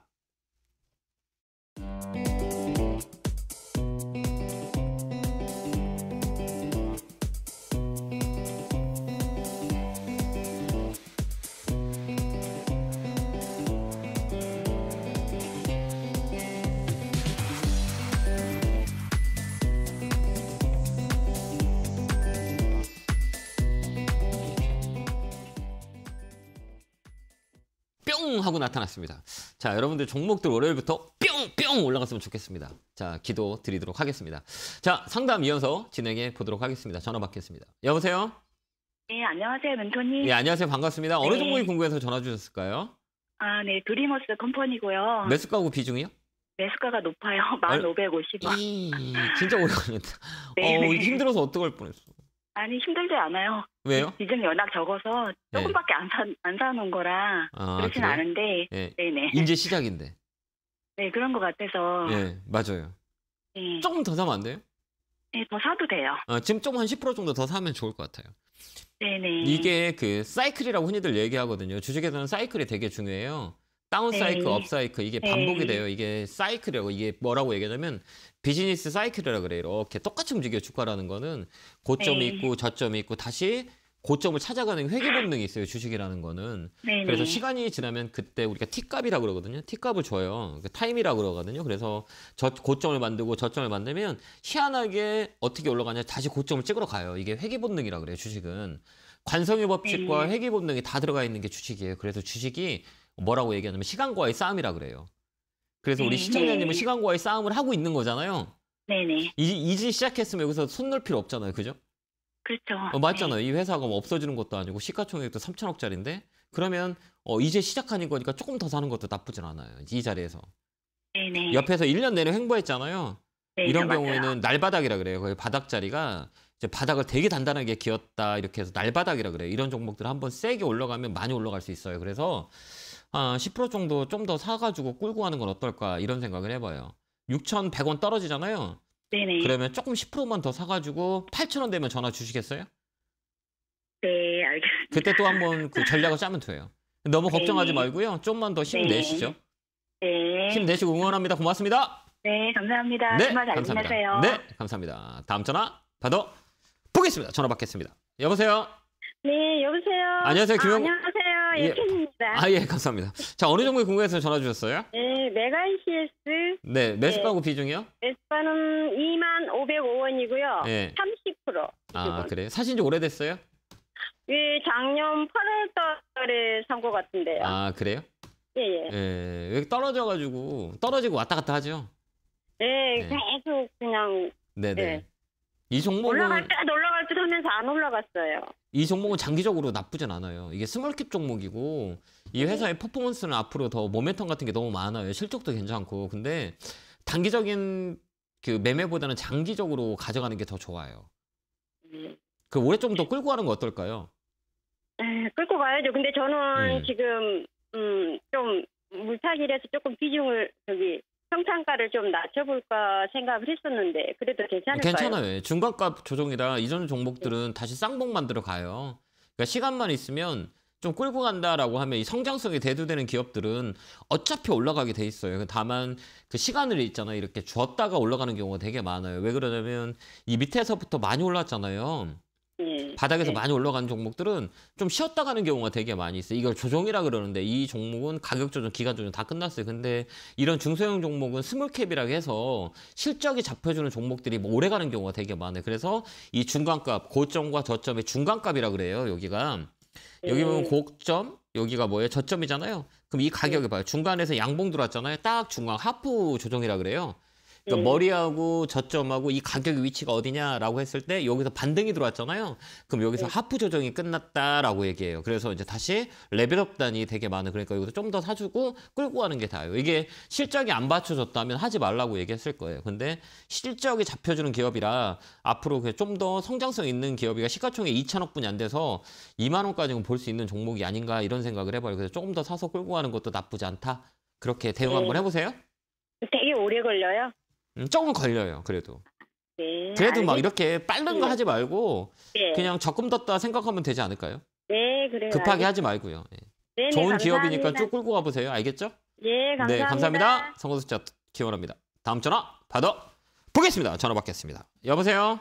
뿅 하고 나타났습니다. 자, 여러분들 종목들 월요일부터 뿅뿅 올라갔으면 좋겠습니다. 자, 기도 드리도록 하겠습니다. 자, 상담 이어서 진행해 보도록 하겠습니다. 전화 받겠습니다. 여보세요? 네, 안녕하세요, 멘토님. 네, 안녕하세요. 반갑습니다. 어느 네. 종목이 궁금해서 전화 주셨을까요? 아, 네, 드리머스 컴퍼니고요. 매수가고 비중이요? 매수가가 높아요. 1,550원. 진짜 오래 걸렸다. 네, 어, 네. 힘들어서 어떡할 뻔했어. 아니 힘들지 않아요. 왜요? 이중 연락 적어서 조금밖에 안사안 사놓은 거라 아, 그렇진 그래요? 않은데 네. 네네. 이제 시작인데. 네 그런 것 같아서. 네 맞아요. 네. 조금 더 사면 안 돼요? 네, 더 사도 돼요. 아, 지금 조금 한 10% 정도 더 사면 좋을 것 같아요. 네네. 이게 그 사이클이라고 흔히들 얘기하거든요. 주식에서는 사이클이 되게 중요해요. 다운 네. 사이클, 업 사이클 이게 네. 반복이 돼요. 이게 사이클이라고 이게 뭐라고 얘기하냐면 비즈니스 사이클이라 고 그래요. 이렇게 똑같이 움직여 주가라는 거는 고점이 네. 있고 저점이 있고 다시 고점을 찾아가는 회계 본능이 있어요 주식이라는 거는 네네. 그래서 시간이 지나면 그때 우리가 티값이라고 그러거든요 티값을 줘요 그러니까 타임이라고 그러거든요 그래서 저 고점을 만들고 저점을 만들면 희한하게 어떻게 올라가냐 다시 고점을 찍으러 가요 이게 회계 본능이라 고 그래요 주식은 관성의 법칙과 회계 본능이 다 들어가 있는 게 주식이에요 그래서 주식이 뭐라고 얘기하냐면 시간과의 싸움이라 그래요. 그래서 우리 네, 시청자님은 시간과의 싸움을 하고 있는 거잖아요. 네네. 이, 이제 시작했으면 여기서 손 놓을 필요 없잖아요. 그죠? 그렇죠. 어, 맞잖아요. 이 회사가 뭐 없어지는 것도 아니고 시가총액도 3천억짜리인데 그러면 어, 이제 시작하는 거니까 조금 더 사는 것도 나쁘진 않아요. 이 자리에서. 네네. 옆에서 1년 내내 횡보했잖아요. 네 이런 경우에는 날바닥이라 그래요. 거기 바닥 자리가 이제 바닥을 되게 단단하게 기었다 이렇게 해서 날바닥이라 그래요. 이런 종목들 한번 세게 올라가면 많이 올라갈 수 있어요. 그래서 10% 아, 정도 좀 더 사가지고 끌고 가는 건 어떨까 이런 생각을 해봐요. 6,100원 떨어지잖아요. 네네. 그러면 조금 10%만 더 사가지고 8,000원 되면 전화 주시겠어요? 네, 알겠습니다. 그때 또 한번 그 전략을 짜면 돼요. 너무 네. 걱정하지 네. 말고요. 좀만 더 힘내시죠. 네. 네. 힘내시고 응원합니다. 고맙습니다. 네, 감사합니다. 네, 정말 잘 감사합니다. 지내세요. 네, 감사합니다. 다음 전화 받아 보겠습니다. 전화 받겠습니다. 여보세요? 네, 여보세요. 안녕하세요, 김영. 아, 안녕하세요, 예찬입니다. 예. 아, 예, 감사합니다. 자, 어느 정도에 궁금해서 전화 주셨어요? 네, 메가 CS. 네, 메스바고 네. 비중이요? 메스바는 2만 505원이고요. 네. 30%. 아, 그래요? 사신 지 오래됐어요? 예, 작년 8월달에 산 것 같은데요. 아, 그래요? 예, 예. 예, 떨어져가지고 떨어지고 왔다 갔다 하죠? 네, 예. 계속 그냥. 네네. 네. 예. 이 종목은 올라갈 듯 올라갈 듯 하면서 안 올라갔어요. 이 종목은 장기적으로 나쁘진 않아요. 이게 스몰캡 종목이고 이 네. 회사의 퍼포먼스는 앞으로 더 모멘텀 같은 게 너무 많아요. 실적도 괜찮고 근데 단기적인 그 매매보다는 장기적으로 가져가는 게 더 좋아요. 네. 그 올해 좀 더 끌고 가는 거 어떨까요? 에, 네, 끌고 가야죠. 근데 저는 네. 지금 음, 좀 물타기라서 조금 비중을 저기 평창가를 좀 낮춰볼까 생각을 했었는데 그래도 괜찮을까요? 괜찮아요. 예, 중간값 조정이라 이전 종목들은 다시 쌍봉 만들어 가요. 그러니까 시간만 있으면 좀 끌고 간다라고 하면 이 성장성이 대두되는 기업들은 어차피 올라가게 돼 있어요. 그 다만 그 시간을 있잖아요. 이렇게 줬다가 올라가는 경우가 되게 많아요. 왜 그러냐면 이 밑에서부터 많이 올랐잖아요. 예. 바닥에서 예. 많이 올라가는 종목들은 좀 쉬었다 가는 경우가 되게 많이 있어요. 이걸 조정이라 그러는데 이 종목은 가격 조정, 기간 조정 다 끝났어요. 근데 이런 중소형 종목은 스몰캡이라고 해서 실적이 잡혀주는 종목들이 뭐 오래 가는 경우가 되게 많아요. 그래서 이 중간값, 고점과 저점의 중간값이라 그래요. 여기가. 여기 보면 예. 고점, 여기가 뭐예요? 저점이잖아요. 그럼 이 가격이 예. 봐요. 중간에서 양봉 들어왔잖아요. 딱 중간 하프 조정이라 그래요. 그러니까 예. 머리하고 저점하고 이 가격 의 위치가 어디냐라고 했을 때 여기서 반등이 들어왔잖아요. 그럼 여기서 예. 하프 조정이 끝났다라고 얘기해요. 그래서 이제 다시 레벨업 단이 되게 많은 그러니까 여기서 좀 더 사주고 끌고 가는 게 다예요. 이게 실적이 안받쳐졌다면 하지 말라고 얘기했을 거예요. 근데 실적이 잡혀주는 기업이라 앞으로 좀 더 성장성 있는 기업이가 시가총액 2천억 분이 안 돼서 2만 원까지는 볼 수 있는 종목이 아닌가 이런 생각을 해봐요. 그래서 조금 더 사서 끌고 가는 것도 나쁘지 않다. 그렇게 대응 예. 한번 해보세요. 되게 오래 걸려요. 음, 조금 걸려요. 그래도. 네, 그래도 막 이렇게 빠른 거 하지 말고 네. 그냥 적금 떴다 생각하면 되지 않을까요? 네, 그래요. 급하게 하지 말고요. 예. 네, 네. 좋은 감사합니다. 기업이니까 쭉 끌고 가보세요. 알겠죠? 네, 감사합니다. 네, 감사합니다. 선거 숫자 기원합니다. 다음 전화 받아 보겠습니다. 전화 받겠습니다. 여보세요?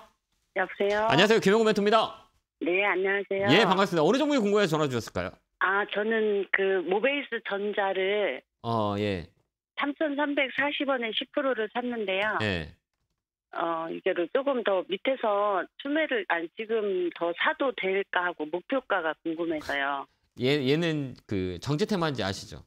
여보세요? 안녕하세요. 김영구 멘토입니다. 네, 안녕하세요. 예, 반갑습니다. 어느 종목의공금에 전화 주셨을까요? 아, 저는 그 모베이스 전자를 어, 예. 3,340원에 10%를 샀는데요. 네. 어, 이제를 조금 더 밑에서 투매를 안 지금 더 사도 될까 하고 목표가가 궁금해서요. 얘 얘는 그 정제 테마인지 아시죠?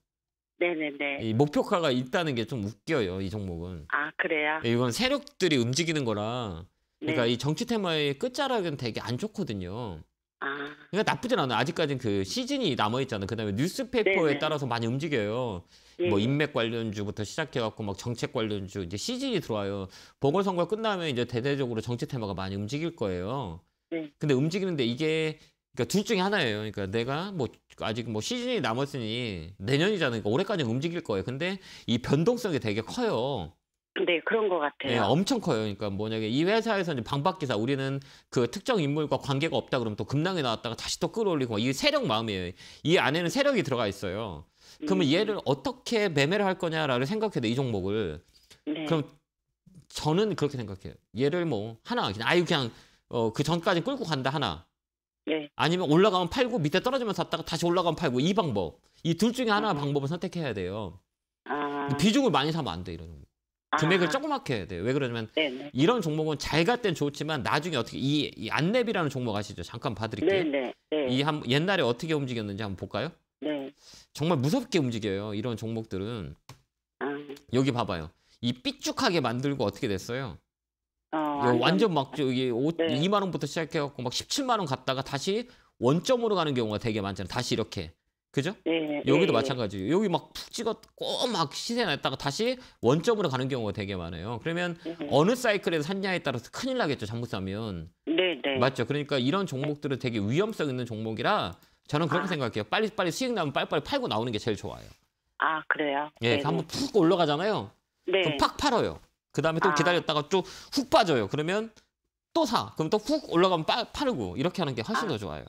네네네. 이 목표가가 있다는 게 좀 웃겨요 이 종목은. 아 그래요? 예, 이건 세력들이 움직이는 거라. 그러니까 네. 이 정치 테마의 끝자락은 되게 안 좋거든요. 아. 그러니까 나쁘진 않아요. 아직까지는 그 시즌이 남아 있잖아요. 그다음에 뉴스페이퍼에 네네. 따라서 많이 움직여요. 뭐 예. 뭐 인맥 관련주부터 시작해갖고 막 정책 관련주 이제 시즌이 들어와요. 보궐선거 끝나면 이제 대대적으로 정치 테마가 많이 움직일 거예요. 네. 근데 움직이는데 이게 그러니까 둘 중에 하나예요. 그러니까 내가 뭐 아직 뭐 시즌이 남았으니 내년이잖아요. 그러니까 올해까지 는 움직일 거예요. 근데 이 변동성이 되게 커요. 네, 그런 것 같아요. 네, 엄청 커요. 그러니까 뭐냐면 이 회사에서 이제 방박기사 우리는 그 특정 인물과 관계가 없다 그러면 또 급락에 나왔다가 다시 또 끌어올리고 이 세력 마음이에요. 이 안에는 세력이 들어가 있어요. 그러면 음. 얘를 어떻게 매매를 할 거냐라를 생각해야 돼, 이 종목을. 네. 그럼 저는 그렇게 생각해요. 얘를 뭐 하나 그냥 아유 그냥 어, 그 전까지 끌고 간다 하나. 네. 아니면 올라가면 팔고 밑에 떨어지면 샀다가 다시 올라가면 팔고 이 방법. 이 둘 중에 하나 아. 방법을 선택해야 돼요. 아. 비중을 많이 사면 안 돼, 이런 종목. 금액을 아. 조그맣게 해야 돼요. 왜 그러냐면 네네. 이런 종목은 잘갈 땐 좋지만 나중에 어떻게 이, 이 안랩이라는 종목 아시죠? 잠깐 봐드릴게요. 네네. 네. 이 한, 옛날에 어떻게 움직였는지 한번 볼까요? 네. 정말 무섭게 움직여요. 이런 종목들은. 아. 여기 봐봐요. 이 삐죽하게 만들고 어떻게 됐어요? 어, 완전 막 저기 5, 네. 2만 원부터 시작해갖고 막 17만 원 갔다가 다시 원점으로 가는 경우가 되게 많잖아요. 다시 이렇게 그죠? 네, 여기도 네, 마찬가지예요. 여기 막 푹 찍었고 막 시세 났다가 다시 원점으로 가는 경우가 되게 많아요. 그러면 네, 어느 사이클에서 샀냐에 따라서 큰일 나겠죠. 잘못 사면. 네, 네. 맞죠. 그러니까 이런 종목들은 되게 위험성 있는 종목이라 저는 그렇게 아. 생각해요. 빨리빨리 수익 나면 빨리빨리 팔고 나오는 게 제일 좋아요. 아, 그래요? 예, 네, 한번 네. 푹 올라가잖아요. 네. 그럼 팍 팔아요. 그다음에 또 아. 기다렸다가 쭉훅 빠져요. 그러면 또 사. 그럼 또 훅 올라가면 빠, 팔고 이렇게 하는 게 훨씬 아. 더 좋아요.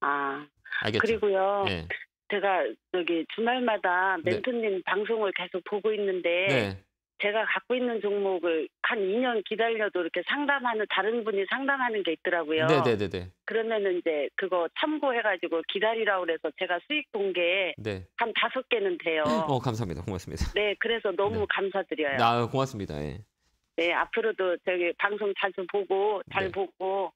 아. 알겠죠? 그리고요. 네. 제가 저기 주말마다 네. 멘토님 네. 방송을 계속 보고 있는데 네. 제가 갖고 있는 종목을 한 2년 기다려도 이렇게 상담하는 다른 분이 상담하는 게 있더라고요. 네네네. 네, 네, 그러면은 이제 그거 참고해가지고 기다리라 그래서 제가 수익 공개 네. 한 다섯 개는 돼요. 어 감사합니다. 고맙습니다. 네, 그래서 너무 네. 감사드려요. 아 고맙습니다. 예. 네, 앞으로도 저기 방송 자주 보고 잘 네. 보고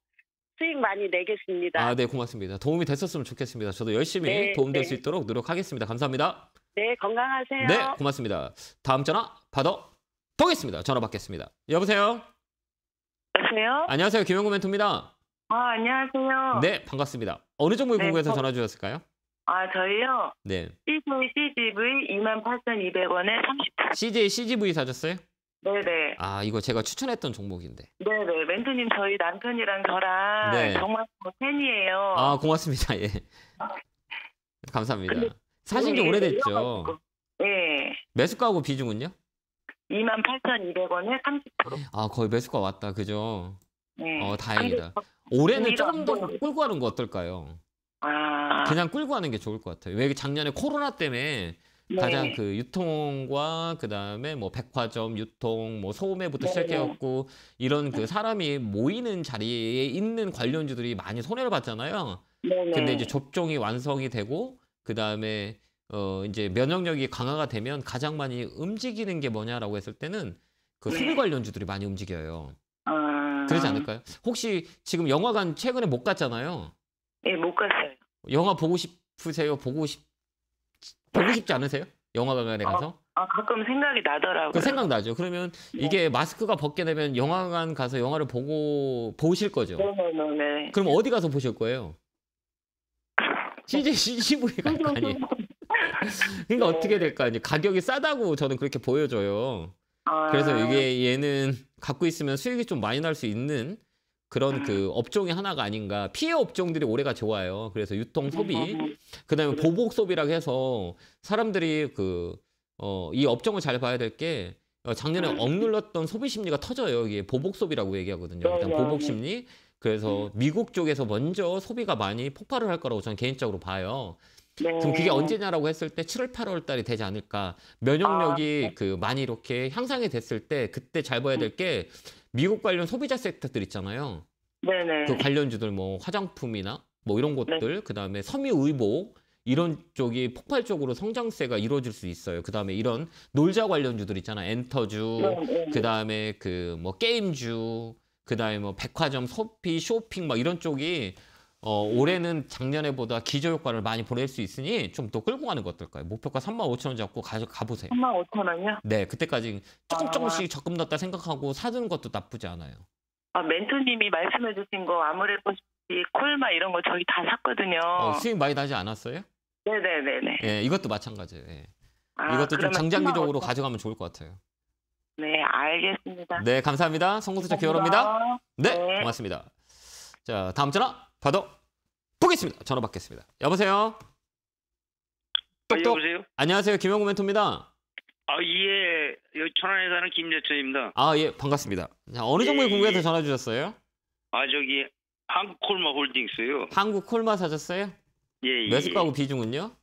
수익 많이 내겠습니다. 아, 네, 고맙습니다. 도움이 됐었으면 좋겠습니다. 저도 열심히 네, 도움될 네. 수 있도록 노력하겠습니다. 감사합니다. 네, 건강하세요. 네, 고맙습니다. 다음 전화 받아 보겠습니다. 전화 받겠습니다. 여보세요? 여보세요? 안녕하세요. 김영구 멘토입니다. 아, 안녕하세요. 네, 반갑습니다. 어느 정도의 네, 공부에해서 저... 전화 주셨을까요? 아, 저희요? 네. CJ CGV 28,200원에 30. CJ CGV 사셨어요? 네네. 아, 이거 제가 추천했던 종목인데. 네네. 멘토님, 저희 남편이랑 저랑 네. 정말 뭐 팬이에요. 아, 고맙습니다. 예. 감사합니다. 사신 지 오래됐죠? 네. 예. 매수가하고 비중은요? 28,200원에 30%. 아, 거의 매수가 왔다. 그죠? 네. 어, 다행이다. 올해는 조금 더 끌고 가는 거 어떨까요? 아. 그냥 끌고 가는 게 좋을 것 같아요. 왜 작년에 코로나 때문에 네. 가장 그 유통과 그다음에 뭐 백화점 유통 뭐 소매부터 네, 네. 시작해갖고 이런 그 사람이 모이는 자리에 있는 관련주들이 많이 손해를 봤잖아요. 근데 이제 접종이 완성이 되고 그다음에 어 이제 면역력이 강화가 되면 가장 많이 움직이는 게 뭐냐라고 했을 때는 그 소매 관련주들이 많이 움직여요. 아... 그러지 않을까요? 혹시 지금 영화관 최근에 못 갔잖아요. 예, 못 갔어요. 영화 보고 싶으세요? 보고 싶 보고 싶지 않으세요? 영화관에 아, 가서? 아, 아 가끔 생각이 나더라고요. 그 생각나죠. 그러면 네. 이게 마스크가 벗게 되면 영화관 가서 영화를 보고 보실 거죠. 네네네. 네, 네, 네. 그럼 어디 가서 보실 거예요? CJ CCV 갈거 아니에요. 그러니까 네. 어떻게 될까? 이제 가격이 싸다고 저는 그렇게 보여줘요. 아... 그래서 이게 얘는 갖고 있으면 수익이 좀 많이 날 수 있는 그런 그 업종의 하나가 아닌가. 피해 업종들이 올해가 좋아요. 그래서 유통 소비, 그다음에 보복 소비라고 해서 사람들이 그 어, 이 업종을 잘 봐야 될게 어, 작년에 음. 억눌렀던 소비 심리가 터져요. 이게 보복 소비라고 얘기하거든요. 일단 보복 심리. 그래서 음. 미국 쪽에서 먼저 소비가 많이 폭발을 할 거라고 저는 개인적으로 봐요. 네. 그럼 그게 언제냐라고 했을 때 7월, 8월 달이 되지 않을까. 면역력이 아, 네. 그 많이 이렇게 향상이 됐을 때 그때 잘 봐야 음. 될게 미국 관련 소비자 섹터들 있잖아요. 네네. 그 관련주들 뭐 화장품이나 뭐 이런 네. 것들 네. 그다음에 섬유의복 이런 쪽이 폭발적으로 성장세가 이루어질 수 있어요. 그다음에 이런 놀자 관련주들 있잖아. 엔터주, 네, 네, 그다음에 그 뭐 게임주, 그다음에 뭐 백화점 소피 쇼핑 막 이런 쪽이 어, 올해는 작년에보다 기저 효과를 많이 보낼 수 있으니 좀 더 끌고 가는 것 어떨까요? 목표가 3만 5천 원 잡고 가, 가보세요. 3만 5천 원이요? 네, 그때까지 조금 아. 조금씩 적금 넣다 었 생각하고 사두는 것도 나쁘지 않아요. 아, 멘토님이 말씀해 주신 거 아무래도 콜마 이런 거 저희 다 샀거든요. 어, 수익 많이 나지 않았어요? 네네네네. 예, 이것도 마찬가지예요. 예. 아, 이것도 좀 장장기적으로 가져가면 좋을 것 같아요. 네, 알겠습니다. 네, 감사합니다. 성공수자 기호로입니다. 네, 네, 고맙습니다. 자, 다음 전화. 받아 보겠습니다. 전화 받겠습니다. 여보세요. 아, 똑똑. 아, 여보세요. 안녕하세요. 김영구 멘토입니다. 아 예, 여기 천안에 사는 김재철입니다아 예, 반갑습니다. 어느 정도의 예, 궁금해서 예. 전화 주셨어요? 아 저기 한국 콜마 홀딩스요. 한국 콜마 사셨어요? 예. 예. 매수가하고 비중은요?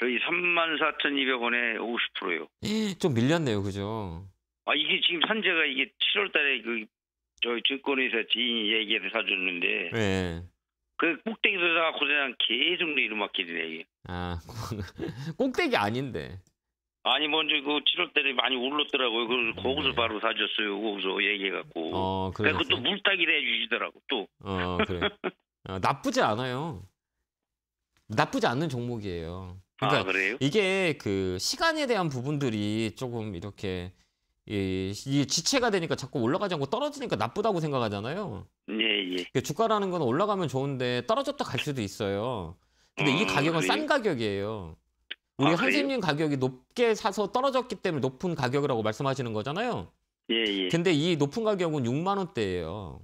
저희 34,200원에 50%요. 예, 좀 밀렸네요, 그죠? 아 이게 지금 산재가 이게 7월달에 그 저희 증권회사 지인이 얘기해서 사줬는데. 네. 그 꼭대기도 사갖고 그냥 계속 이일 막길이네 이게. 아 꼭대기 아닌데. 아니 먼저 그 7월 달에 많이 울렀더라고요. 그 음, 네. 거기서 바로 사줬어요. 거기서 얘기해갖고. 어그리고또 그 물타기를 해주시더라고 또. 어 그래. 어, 나쁘지 않아요. 나쁘지 않는 종목이에요. 아, 그러니까 아, 이게 그 시간에 대한 부분들이 조금 이렇게 예, 이, 지체가 되니까 자꾸 올라가지 않고 떨어지니까 나쁘다고 생각하잖아요. 예, 예. 그러니까 주가라는 건 올라가면 좋은데 떨어졌다 갈 수도 있어요. 근데 어, 이 음, 가격은 그래? 싼 가격이에요. 우리 아, 선생님 가격이 높게 사서 떨어졌기 때문에 높은 가격이라고 말씀하시는 거잖아요. 예, 예. 근데 이 높은 가격은 6만 원대예요.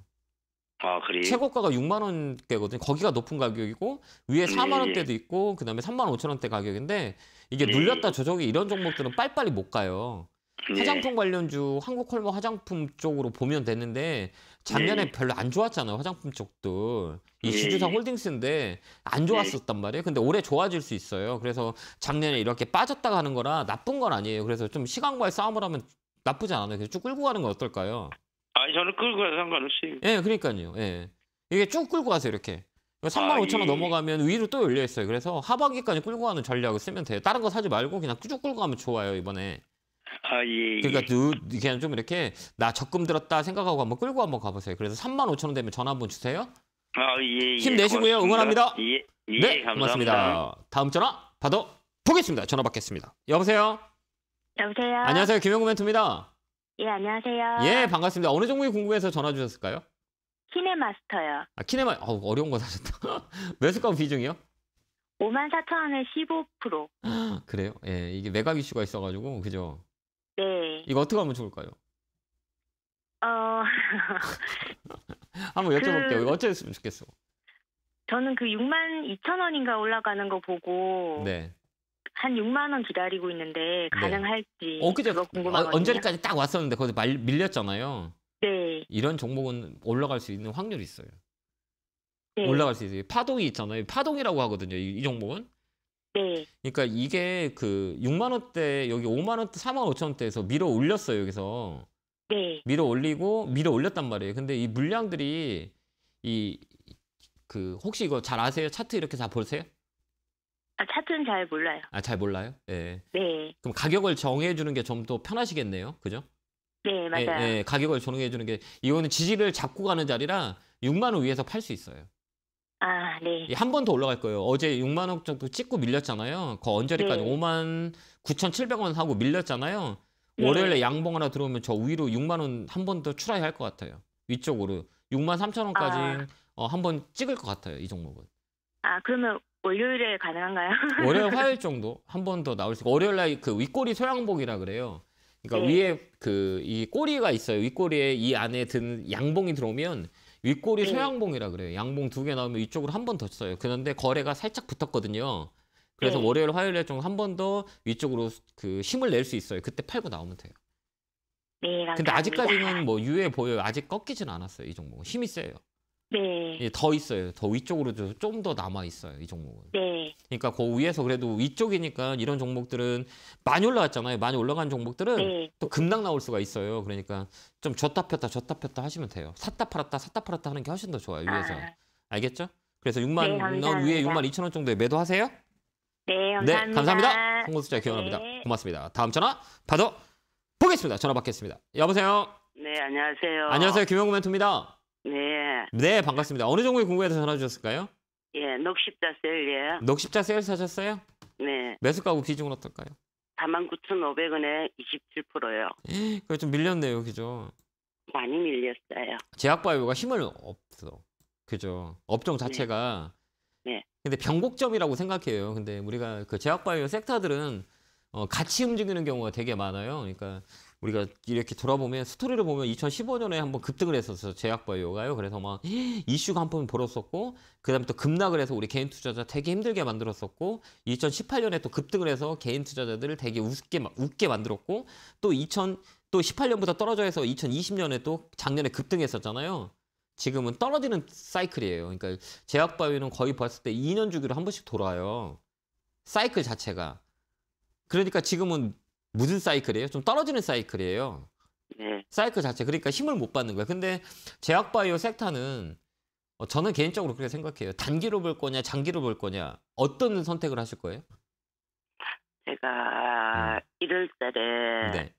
아, 그래요? 최고가가 6만 원대거든요. 거기가 높은 가격이고 위에 4만 예, 원대도 있고 그다음에 3만 5천 원대 가격인데 이게 네. 눌렸다 조정이 이런 종목들은 빨리빨리 못 가요. 예. 화장품 관련주 한국콜머 화장품 쪽으로 보면 되는데 작년에 네. 별로 안 좋았잖아요 화장품 쪽도 이 네. 예. 주주사 홀딩스인데 안 좋았었단 말이에요 근데 올해 좋아질 수 있어요 그래서 작년에 이렇게 빠졌다가 하는 거라 나쁜 건 아니에요 그래서 좀 시간과의 싸움을 하면 나쁘지 않아요 그래서 쭉 끌고 가는 건 어떨까요? 아니 저는 끌고 가서 상관없이 예 그러니까요 예 이게 쭉 끌고 가세요 이렇게 3만 5천 원 아, 예. 넘어가면 위로 또 열려 있어요 그래서 하반기까지 끌고 가는 전략을 쓰면 돼요 다른 거 사지 말고 그냥 쭉 끌고 가면 좋아요 이번에 아, 예, 예. 그러니까 예. 누, 그냥 좀 이렇게 나 적금 들었다 생각하고 한번 끌고 한번 가보세요. 그래서 3만 5천 원 되면 전화 한번 주세요. 아, 예, 예. 힘내시고요. 응원합니다. 예, 예, 네, 감사합니다. 고맙습니다. 다음 전화 받아 보겠습니다. 전화 받겠습니다. 여보세요? 여보세요? 안녕하세요. 김영구 멘트입니다. 예, 안녕하세요. 예, 반갑습니다. 어느 종목이 궁금해서 전화 주셨을까요? 키네마스터요. 아, 키네마, 어, 어려운 거 사셨다. 매수가 비중이요? 5만 4천 원에 15%. 그래요? 예, 이게 메가 이슈가 있어가지고, 그죠? 네. 이거 어떻게 하면 좋을까요? 어. 한번 여쭤볼게요. 그... 어쨌으면 좋겠어. 저는 그 6만 2천 원인가 올라가는 거 보고 네. 한 6만 원 기다리고 있는데 네. 가능할지 네. 어, 그제 어, 언제까지 딱 왔었는데 거기 말 밀렸잖아요. 네. 이런 종목은 올라갈 수 있는 확률이 있어요. 네. 올라갈 수 있어요. 파동이 있잖아요. 파동이라고 하거든요. 이, 이 종목은 네. 그러니까 이게 그 6만 원대 여기 5만 원대 4만 5천 원대에서 밀어 올렸어요 여기서. 네. 밀어 올리고 밀어 올렸단 말이에요. 근데 이 물량들이 이 그 혹시 이거 잘 아세요? 차트 이렇게 다 보세요? 아, 차트는 잘 몰라요. 아, 잘 몰라요? 예. 네. 그럼 가격을 정해 주는 게 좀 더 편하시겠네요. 그죠? 네, 예, 맞아요. 예, 예, 가격을 정해 주는 게 이거는 지지를 잡고 가는 자리라 6만 원 위에서 팔 수 있어요. 아, 네. 예, 한번 더 올라갈 거예요. 어제 6만 원 정도 찍고 밀렸잖아요. 그 언저리까지 네. 5만 9,700원 하고 밀렸잖아요. 네. 월요일에 양봉 하나 들어오면 저 위로 6만 원 한 번 더 추라이 할것 같아요. 위쪽으로 6만 3천 원까지 아. 어, 한번 찍을 것 같아요. 이 종목은. 아 그러면 월요일에 가능한가요? 월요일 화요일 정도 한 번 더 나올 수. 있 월요일 날그 윗꼬리 소양복이라 그래요. 그러니까 네. 위에 그 이 꼬리가 있어요. 윗꼬리에 이 안에 든 양봉이 들어오면 윗골이 네. 소양봉이라 그래요. 양봉 두 개 나오면 이쪽으로 한 번 더써요 그런데 거래가 살짝 붙었거든요. 그래서 네. 월요일, 화요일에 좀 한 번 더 위쪽으로 그 힘을 낼 수 있어요. 그때 팔고 나오면 돼요. 네, 감사합니다. 근데 아직까지는 뭐 유해 보여요. 아직 꺾이진 않았어요. 이 종목은. 힘이 세요. 네. 예, 더 있어요. 더 위쪽으로 좀 더 남아 있어요. 이 종목은. 네. 그러니까 그 위에서 그래도 위쪽이니까 이런 종목들은 많이 올라왔잖아요. 많이 올라간 종목들은 네. 또 급락 나올 수가 있어요. 그러니까 좀 졌다 폈다 졌다 폈다 하시면 돼요. 샀다 팔았다 샀다 팔았다 하는 게 훨씬 더 좋아요. 위에서. 아. 알겠죠? 그래서 6만 원 위에 6만 2천 원 정도에 매도하세요. 네, 감사합니다. 네, 감사합니다. 홍고수자 기원합니다. 네. 고맙습니다. 다음 전화 받아 보겠습니다. 전화 받겠습니다. 여보세요. 네, 안녕하세요. 안녕하세요. 김영구 멘토입니다. 네. 네, 반갑습니다. 어느 종목이 궁금해서 전화 주셨을까요? 예, 녹십자 셀이에요. 녹십자 셀 사셨어요? 네. 매수가고 비중은 어떨까요? 49,500원에 27%요. 그래 좀 밀렸네요, 그죠? 많이 밀렸어요. 제약바이오가 힘을 없어. 그죠? 업종 네. 자체가. 네. 네. 근데 변곡점이라고 생각해요. 근데 우리가 그 제약바이오 섹터들은 어, 같이 움직이는 경우가 되게 많아요. 그러니까 우리가 이렇게 돌아보면 스토리를 보면 2015년에 한번 급등을 했었어요. 제약바이오가요. 그래서 막 이슈가 한 번 벌었었고 그다음에 또 급락을 해서 우리 개인 투자자 되게 힘들게 만들었었고 2018년에 또 급등을 해서 개인 투자자들을 되게 웃게 웃게 만들었고 또2000또 18년부터 떨어져 해서 2020년에 또 작년에 급등했었잖아요. 지금은 떨어지는 사이클이에요. 그러니까 제약바이오는 거의 봤을 때 2년 주기로 한 번씩 돌아요. 사이클 자체가. 그러니까 지금은 무슨 사이클이에요? 좀 떨어지는 사이클이에요. 네. 사이클 자체 그러니까 힘을 못 받는 거예요. 근데 제약바이오 섹터는 어, 저는 개인적으로 그렇게 생각해요. 단기로 볼 거냐, 장기로 볼 거냐, 어떤 선택을 하실 거예요? 제가 음. 1월 달에 네.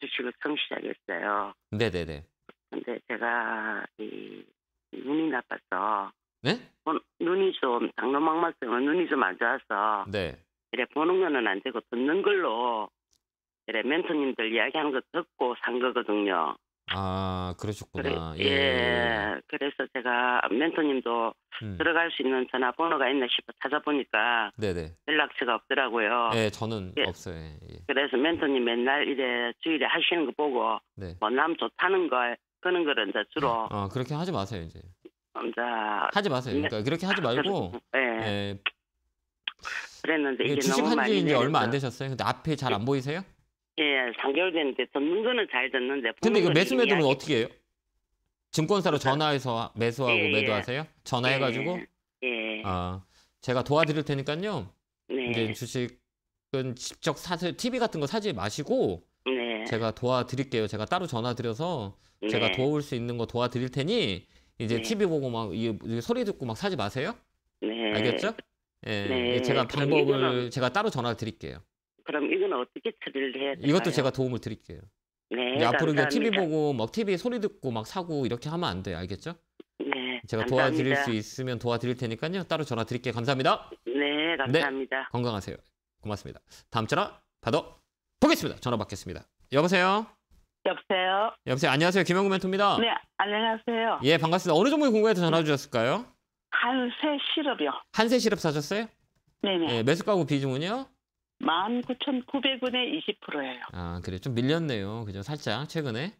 주식을 성음 시작했어요. 네네네. 근데 제가 이 눈이 나빴어 네? 어, 눈이 좀 당뇨막만성은 눈이 좀 안좋았어 네. 이래 보는 거는 안 되고 듣는 걸로 이래 멘토님들 이야기하는 거 듣고 산 거거든요. 아 그러셨구나. 그래, 예. 예. 그래서 제가 멘토님도 음. 들어갈 수 있는 전화번호가 있나 싶어 찾아보니까 네네. 연락처가 없더라고요. 네, 저는 예. 없어요. 예, 예. 그래서 멘토님 맨날 이래 주일에 하시는 거 보고 네. 뭐남 좋다는 걸 그런 거를 이제 주로 아 그렇게 하지 마세요 이제. 자, 하지 마세요. 그러니까 그렇게 하지 아, 말고 예. 네. 그랬는데 예, 이게 너무 많이 이제 얼마 안 되셨어요? 근데 앞에 잘 안 보이세요? 예, 3개월 됐는데 듣는 거는 잘 듣는데 근데 이거 매수 매도는 이야기. 어떻게 해요? 증권사로 그러니까. 전화해서 매수하고 예, 예. 매도하세요? 전화해 가지고 예, 예. 아, 제가 도와드릴 테니까요. 네. 이제 주식은 직접 사세 TV 같은 거 사지 마시고 네. 제가 도와드릴게요. 제가 따로 전화드려서 네. 제가 도울 수 있는 거 도와드릴 테니 이제 네. TV 보고 막 이, 소리 듣고 막 사지 마세요. 네. 알겠죠? 예, 네. 예, 제가 방법을 이거는, 제가 따로 전화 드릴게요. 그럼 이건 어떻게 처리를 해야 될까요? 이것도 제가 도움을 드릴게요. 네. 앞으로 이제 TV 보고 막 TV 소리 듣고 막 사고 이렇게 하면 안 돼요. 알겠죠? 네. 제가 감사합니다. 도와드릴 수 있으면 도와드릴 테니까요. 따로 전화 드릴게요. 감사합니다. 네, 네 감사합니다. 네, 건강하세요. 고맙습니다. 다음 전화 받아 보겠습니다. 전화 받겠습니다. 여보세요. 여보세요. 여보세요. 안녕하세요. 김영구 멘토입니다. 네, 안녕하세요. 예, 반갑습니다. 어느 종목이 궁금해서 전화 주셨을까요? 한세 시럽이요. 한세 시럽 사셨어요? 네네. 네, 예, 매수 가구 비중은요? 19,900원에 20%예요. 아, 그래. 요좀 밀렸네요. 그죠? 살짝 최근에.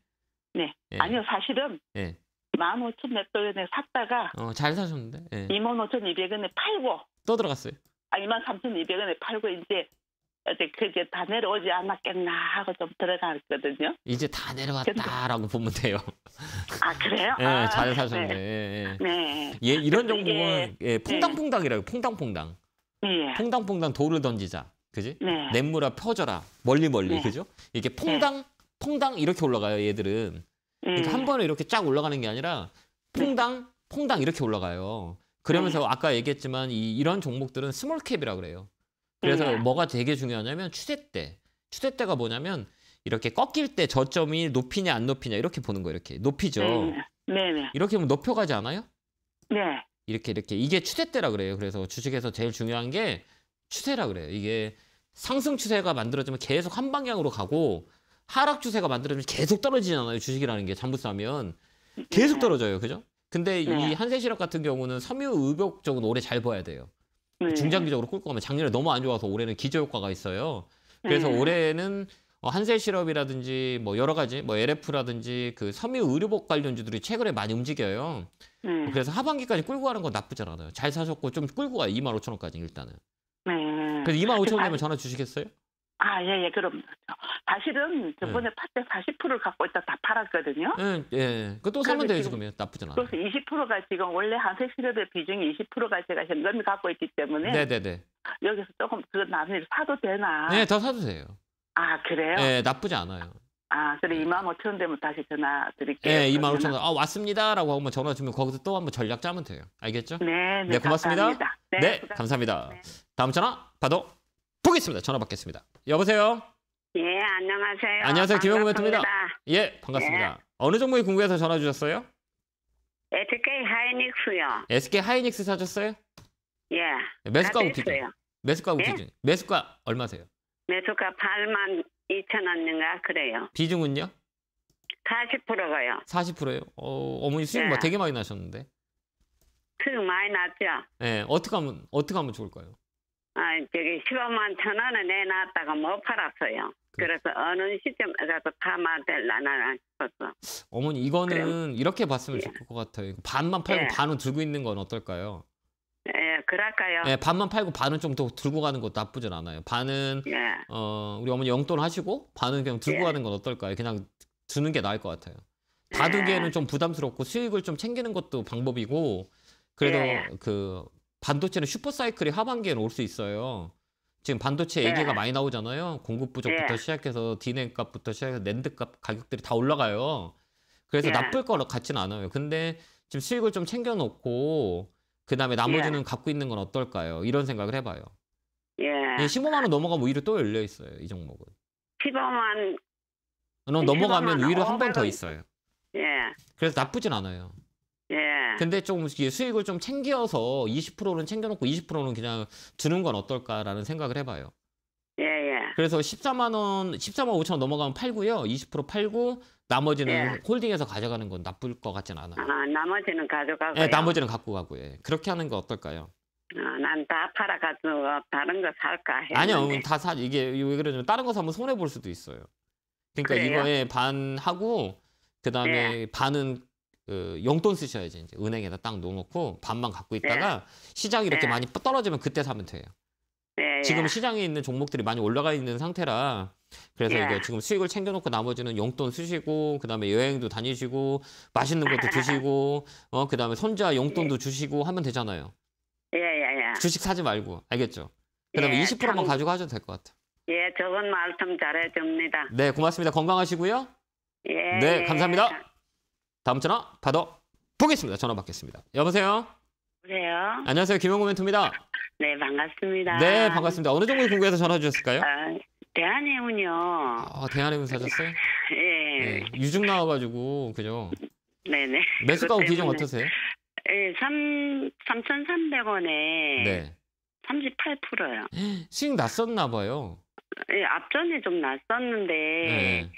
네. 예. 아니요, 사실은 예. 15,000 몇백 원에 샀다가 어, 잘 사셨는데. 예. 25,200원에 팔고 또 들어갔어요. 아, 23,200원에 팔고 이제 이제 그게 다 내려오지 않았겠나 하고 좀 들어갔거든요. 이제 다 내려왔다라고 보면 돼요. 아 그래요? 예, 아, 잘 네. 사셨네. 네. 예, 네. 예. 이런 그 정보는 예, 네. 퐁당퐁당이라고 퐁당퐁당. 예. 퐁당퐁당 돌을 던지자. 그지? 네. 냇물아 펴져라. 멀리 멀리. 네. 그죠? 이렇게 퐁당 네. 퐁당 이렇게 올라가요, 얘들은. 그러니까 한 번에 이렇게 쫙 올라가는 게 아니라 퐁당 퐁당 이렇게 올라가요. 그러면서 아까 얘기했지만 이, 이런 종목들은 스몰 캡이라 그래요. 그래서 뭐가 되게 중요하냐면 추세 때. 추세 때가 뭐냐면 이렇게 꺾일 때 저점이 높이냐 안 높이냐 이렇게 보는 거예요 이렇게 높이죠. 네 네. 네, 네. 이렇게 보면 높여가지 않아요? 네. 이렇게 이렇게 이게 추세대라 그래요. 그래서 주식에서 제일 중요한 게 추세라 그래요. 이게 상승 추세가 만들어지면 계속 한 방향으로 가고 하락 추세가 만들어지면 계속 떨어지않아요 주식이라는 게 잠부싸면 계속 네. 떨어져요. 그죠? 근데 네. 이 한세 실업 같은 경우는 섬유 의복 쪽은 올해 잘 봐야 돼요. 네. 중장기적으로 끌고 가면 작년에 너무 안 좋아서 올해는 기저 효과가 있어요. 그래서 네. 올해는 어, 한세 실업이라든지 뭐 여러 가지 뭐 LF라든지 그 섬유 의료복 관련주들이 최근에 많이 움직여요. 네. 그래서 하반기까지 끌고 가는 건 나쁘지 않아요. 잘 사셨고 좀 끌고 가요. 2만 5천 원까지 일단은. 네. 그래서 2만 5천 원 되면 전화 주시겠어요? 아, 예, 예, 그럼. 사실은 네. 저번에 네. 팔때 40%를 갖고 있다 다 팔았거든요. 네, 예, 예. 그 또 사면 돼요, 지금. 나쁘진 않아요. 그래서 20%가 지금 원래 한세 실업의 비중이 20%가 제가 현금이 갖고 있기 때문에. 네네네. 네, 여기서 조금 그나 남을 사도 되나. 네, 더 사도 돼요. 아 그래요? 네 나쁘지 않아요. 아 그래 2만 5천 되면 다시 전화 드릴게요. 예, 2만 5천 원. 아 왔습니다라고 한번 뭐 전화 주면 거기서 또 한번 전략 짜면 돼요. 알겠죠? 네, 네, 네 고맙습니다. 감사합니다. 네, 네 감사합니다. 네. 다음 전화 받아 보겠습니다. 전화 받겠습니다. 여보세요. 예, 안녕하세요. 안녕하세요, 김영구 매트입니다 예, 반갑습니다. 예. 어느 종목이 궁금해서 전화 주셨어요? SK 하이닉스요. SK 하이닉스 사셨어요? 예. 매수가 우기준. 매수가 우기준. 네? 예? 매수가 얼마세요? 매수가 8만 2천 원인가 그래요. 비중은요? 40%가요. 40%요? 어, 어머니 수익 뭐 네. 되게 많이 나셨는데. 수익 많이 났죠. 네, 어떻게 하면 어떻게 하면 좋을까요? 아, 저기 15만 천 원을 내놨다가 못 팔았어요. 그- 그래서 어느 시점에 가서 파마될라나 싶었어. 어머니 이거는 그럼, 이렇게 봤으면 예. 좋을 것 같아요. 반만 팔고 예. 반은 들고 있는 건 어떨까요? 예, 그럴까요? 예, 반만 팔고 반은 좀 더 들고 가는 것도 나쁘진 않아요. 반은 예. 어 우리 어머니 영돈 하시고 반은 그냥 들고 예. 가는 건 어떨까요? 그냥 두는 게 나을 것 같아요. 네. 다두기에는 좀 부담스럽고 수익을 좀 챙기는 것도 방법이고 그래도 그 반도체는 슈퍼사이클이 하반기에는 올수 있어요. 지금 반도체 얘기가 많이 나오잖아요. 공급 부족부터 시작해서 디램 값부터 시작해서 랜드 값 가격들이 다 올라가요. 그래서 나쁠 거 같진 않아요. 근데 지금 수익을 좀 챙겨놓고 그 다음에 나머지는 예. 갖고 있는 건 어떨까요? 이런 생각을 해봐요. 예. 예 15만 원 넘어가면 위로 또 열려 있어요. 이 종목은. 15만. 원 넘어가면 위로 한 번 더 있어요. 예. 그래서 나쁘진 않아요. 예. 근데 좀 수익을 좀 챙겨서 20%는 챙겨놓고 20%는 그냥 두는 건 어떨까라는 생각을 해봐요. 예, 예. 그래서 14만 원, 14만 5천 원 넘어가면 팔고요. 20% 팔고 나머지는 예. 홀딩에서 가져가는 건 나쁠 것 같진 않아요. 아, 나머지는 가져가고. 예, 나머지는 갖고 가고 예. 그렇게 하는 거 어떨까요? 아, 난 다 팔아가지고 다른 거 살까 해. 아니요, 음, 다 사. 이게 왜 그러냐면 다른 거 사면 손해 볼 수도 있어요. 그러니까 이거에 반 하고 그 다음에 예. 반은 그 용돈 쓰셔야지 이제 은행에다 딱 넣어놓고 반만 갖고 있다가 예. 시장이 이렇게 예. 많이 떨어지면 그때 사면 돼요. 네, 지금 시장에 있는 종목들이 많이 올라가 있는 상태라 그래서 예. 이게 지금 수익을 챙겨놓고 나머지는 용돈 쓰시고 그다음에 여행도 다니시고 맛있는 것도 드시고 어 그다음에 손자 용돈도 예. 주시고 하면 되잖아요. 예예예. 예, 주식 사지 말고 알겠죠? 그다음에 예, 20%만 참... 가지고 하셔도 될 것 같아요. 예, 좋은 말씀 잘해줍니다. 네, 고맙습니다. 건강하시고요. 예. 네, 감사합니다. 다음 전화 받아 보겠습니다. 전화 받겠습니다. 여보세요. 여보세요. 안녕하세요, 김영구 멘토입니다. 네, 반갑습니다. 네, 반갑습니다. 어느 정도 궁금해서 전화 주셨을까요? 아, 대한해운이요. 아, 대한해운 사셨어요? 예. 네, 유증 나와가지고 그죠? 네네. 매수가 기중 어떠세요? 예, 3 3,300원에 네. 38%요. 수익 났었나 봐요. 예, 앞전에 좀 났었는데 네.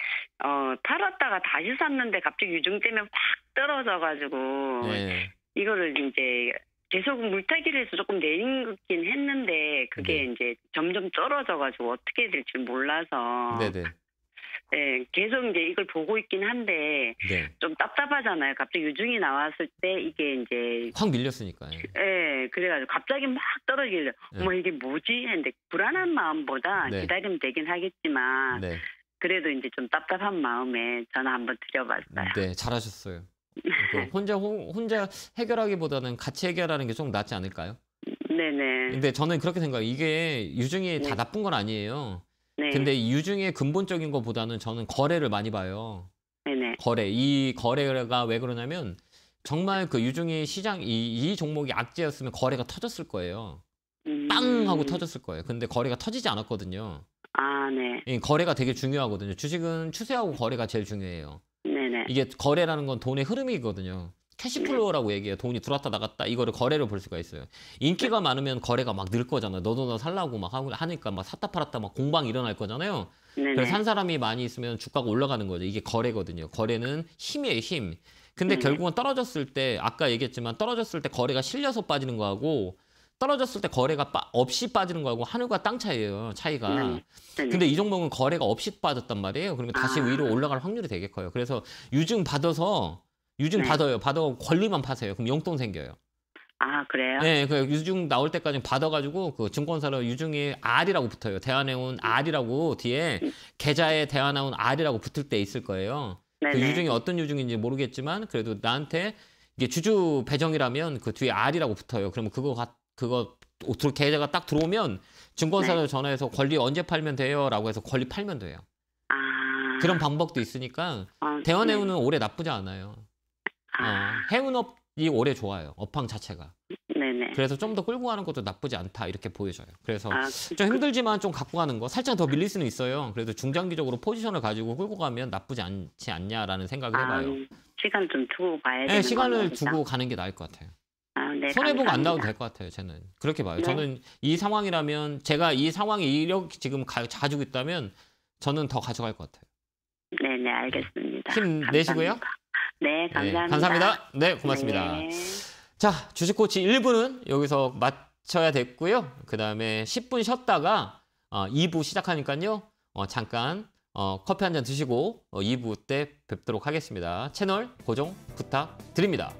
어 팔았다가 다시 샀는데 갑자기 유증 때문에 확 떨어져가지고 네. 이거를 이제 계속 물타기를 해서 조금 내린긴 했는데 그게 네. 이제 점점 떨어져가지고 어떻게 될지 몰라서 네네. 네, 계속 이제 이걸 보고 있긴 한데 네. 좀 답답하잖아요. 갑자기 유증이 나왔을 때 이게 이제 확 밀렸으니까요. 네, 그, 예, 그래가지고 갑자기 막 떨어지길래 네. 어 이게 뭐지 했는데 불안한 마음보다 네. 기다리면 되긴 하겠지만 네. 그래도 이제 좀 답답한 마음에 전화 한번 드려봤어요. 네, 잘하셨어요. 혼자 호, 혼자 해결하기보다는 같이 해결하는 게 좀 낫지 않을까요? 네네. 근데 저는 그렇게 생각해요. 이게 유증이 네. 다 나쁜 건 아니에요. 네. 근데 유증의 근본적인 것보다는 저는 거래를 많이 봐요. 네네. 거래. 이 거래가 왜 그러냐면 정말 그 유증이 시장 이, 이 종목이 악재였으면 거래가 터졌을 거예요. 음... 빵 하고 터졌을 거예요. 근데 거래가 터지지 않았거든요. 아, 네. 예, 거래가 되게 중요하거든요. 주식은 추세하고 거래가 제일 중요해요. 네. 이게 거래라는 건 돈의 흐름이거든요. 캐시플로우라고 얘기해요. 돈이 들어왔다 나갔다 이거를 거래로 볼 수가 있어요. 인기가 많으면 거래가 막 늘 거잖아요. 너도 나 살라고 막 하니까 막 샀다 팔았다 막 공방 일어날 거잖아요. 네네. 그래서 산 사람이 많이 있으면 주가가 올라가는 거죠. 이게 거래거든요. 거래는 힘이에요, 힘. 근데 네 결국은 떨어졌을 때 아까 얘기했지만 떨어졌을 때 거래가 실려서 빠지는 거하고 떨어졌을 때 거래가 빠, 없이 빠지는 거하고 하늘과 땅 차이예요 차이가 네. 네. 근데 이 종목은 거래가 없이 빠졌단 말이에요 그러면 그러니까 아. 다시 아. 위로 올라갈 확률이 되게 커요 그래서 유증 받아서 유증 네. 받아요 받아 권리만 파세요 그럼 용돈 생겨요 아 그래요? 네, 그 유증 나올 때까지 받아가지고 그 증권사로 유증이 R이라고 붙어요. 대한해온 음. R이라고 뒤에 음. 계좌에 대한해온 R이라고 붙을 때 있을 거예요. 그 네네. 그 유증이 어떤 유증인지 모르겠지만 그래도 나한테 이게 주주 배정이라면 그 뒤에 R이라고 붙어요. 그러면 그거 같 그거 오토 계좌가 딱 들어오면 증권사로 네. 전화해서 권리 언제 팔면 돼요라고 해서 권리 팔면 돼요. 아... 그런 방법도 있으니까 어, 아, 대원해운은 네. 올해 나쁘지 않아요. 아... 어, 해운업이 올해 좋아요. 업황 자체가. 네네. 그래서 좀 더 끌고 가는 것도 나쁘지 않다 이렇게 보여져요. 그래서 아, 그... 좀 힘들지만 좀 갖고 가는 거 살짝 더 밀릴 수는 있어요. 그래도 중장기적으로 포지션을 가지고 끌고 가면 나쁘지 않지 않냐라는 생각을 아, 해봐요. 시간 좀 두고 봐야 네, 되는 시간을 두고 가는 게 나을 것 같아요. 아, 네, 손해보고 안 나와도 될 것 같아요. 저는 그렇게 봐요. 네. 저는 이 상황이라면 제가 이 상황에 이력 지금 가, 가지고 있다면 저는 더 가져갈 것 같아요. 네네 네, 알겠습니다. 힘 감사합니다. 내시고요. 네, 네 감사합니다. 네, 감사합니다. 네 고맙습니다. 네. 자 주식코치 1부는 여기서 마쳐야 됐고요. 그 다음에 10분 쉬었다가 어, 2부 시작하니까요. 어, 잠깐 어, 커피 한 잔 드시고 어, 2부 때 뵙도록 하겠습니다. 채널 고정 부탁드립니다.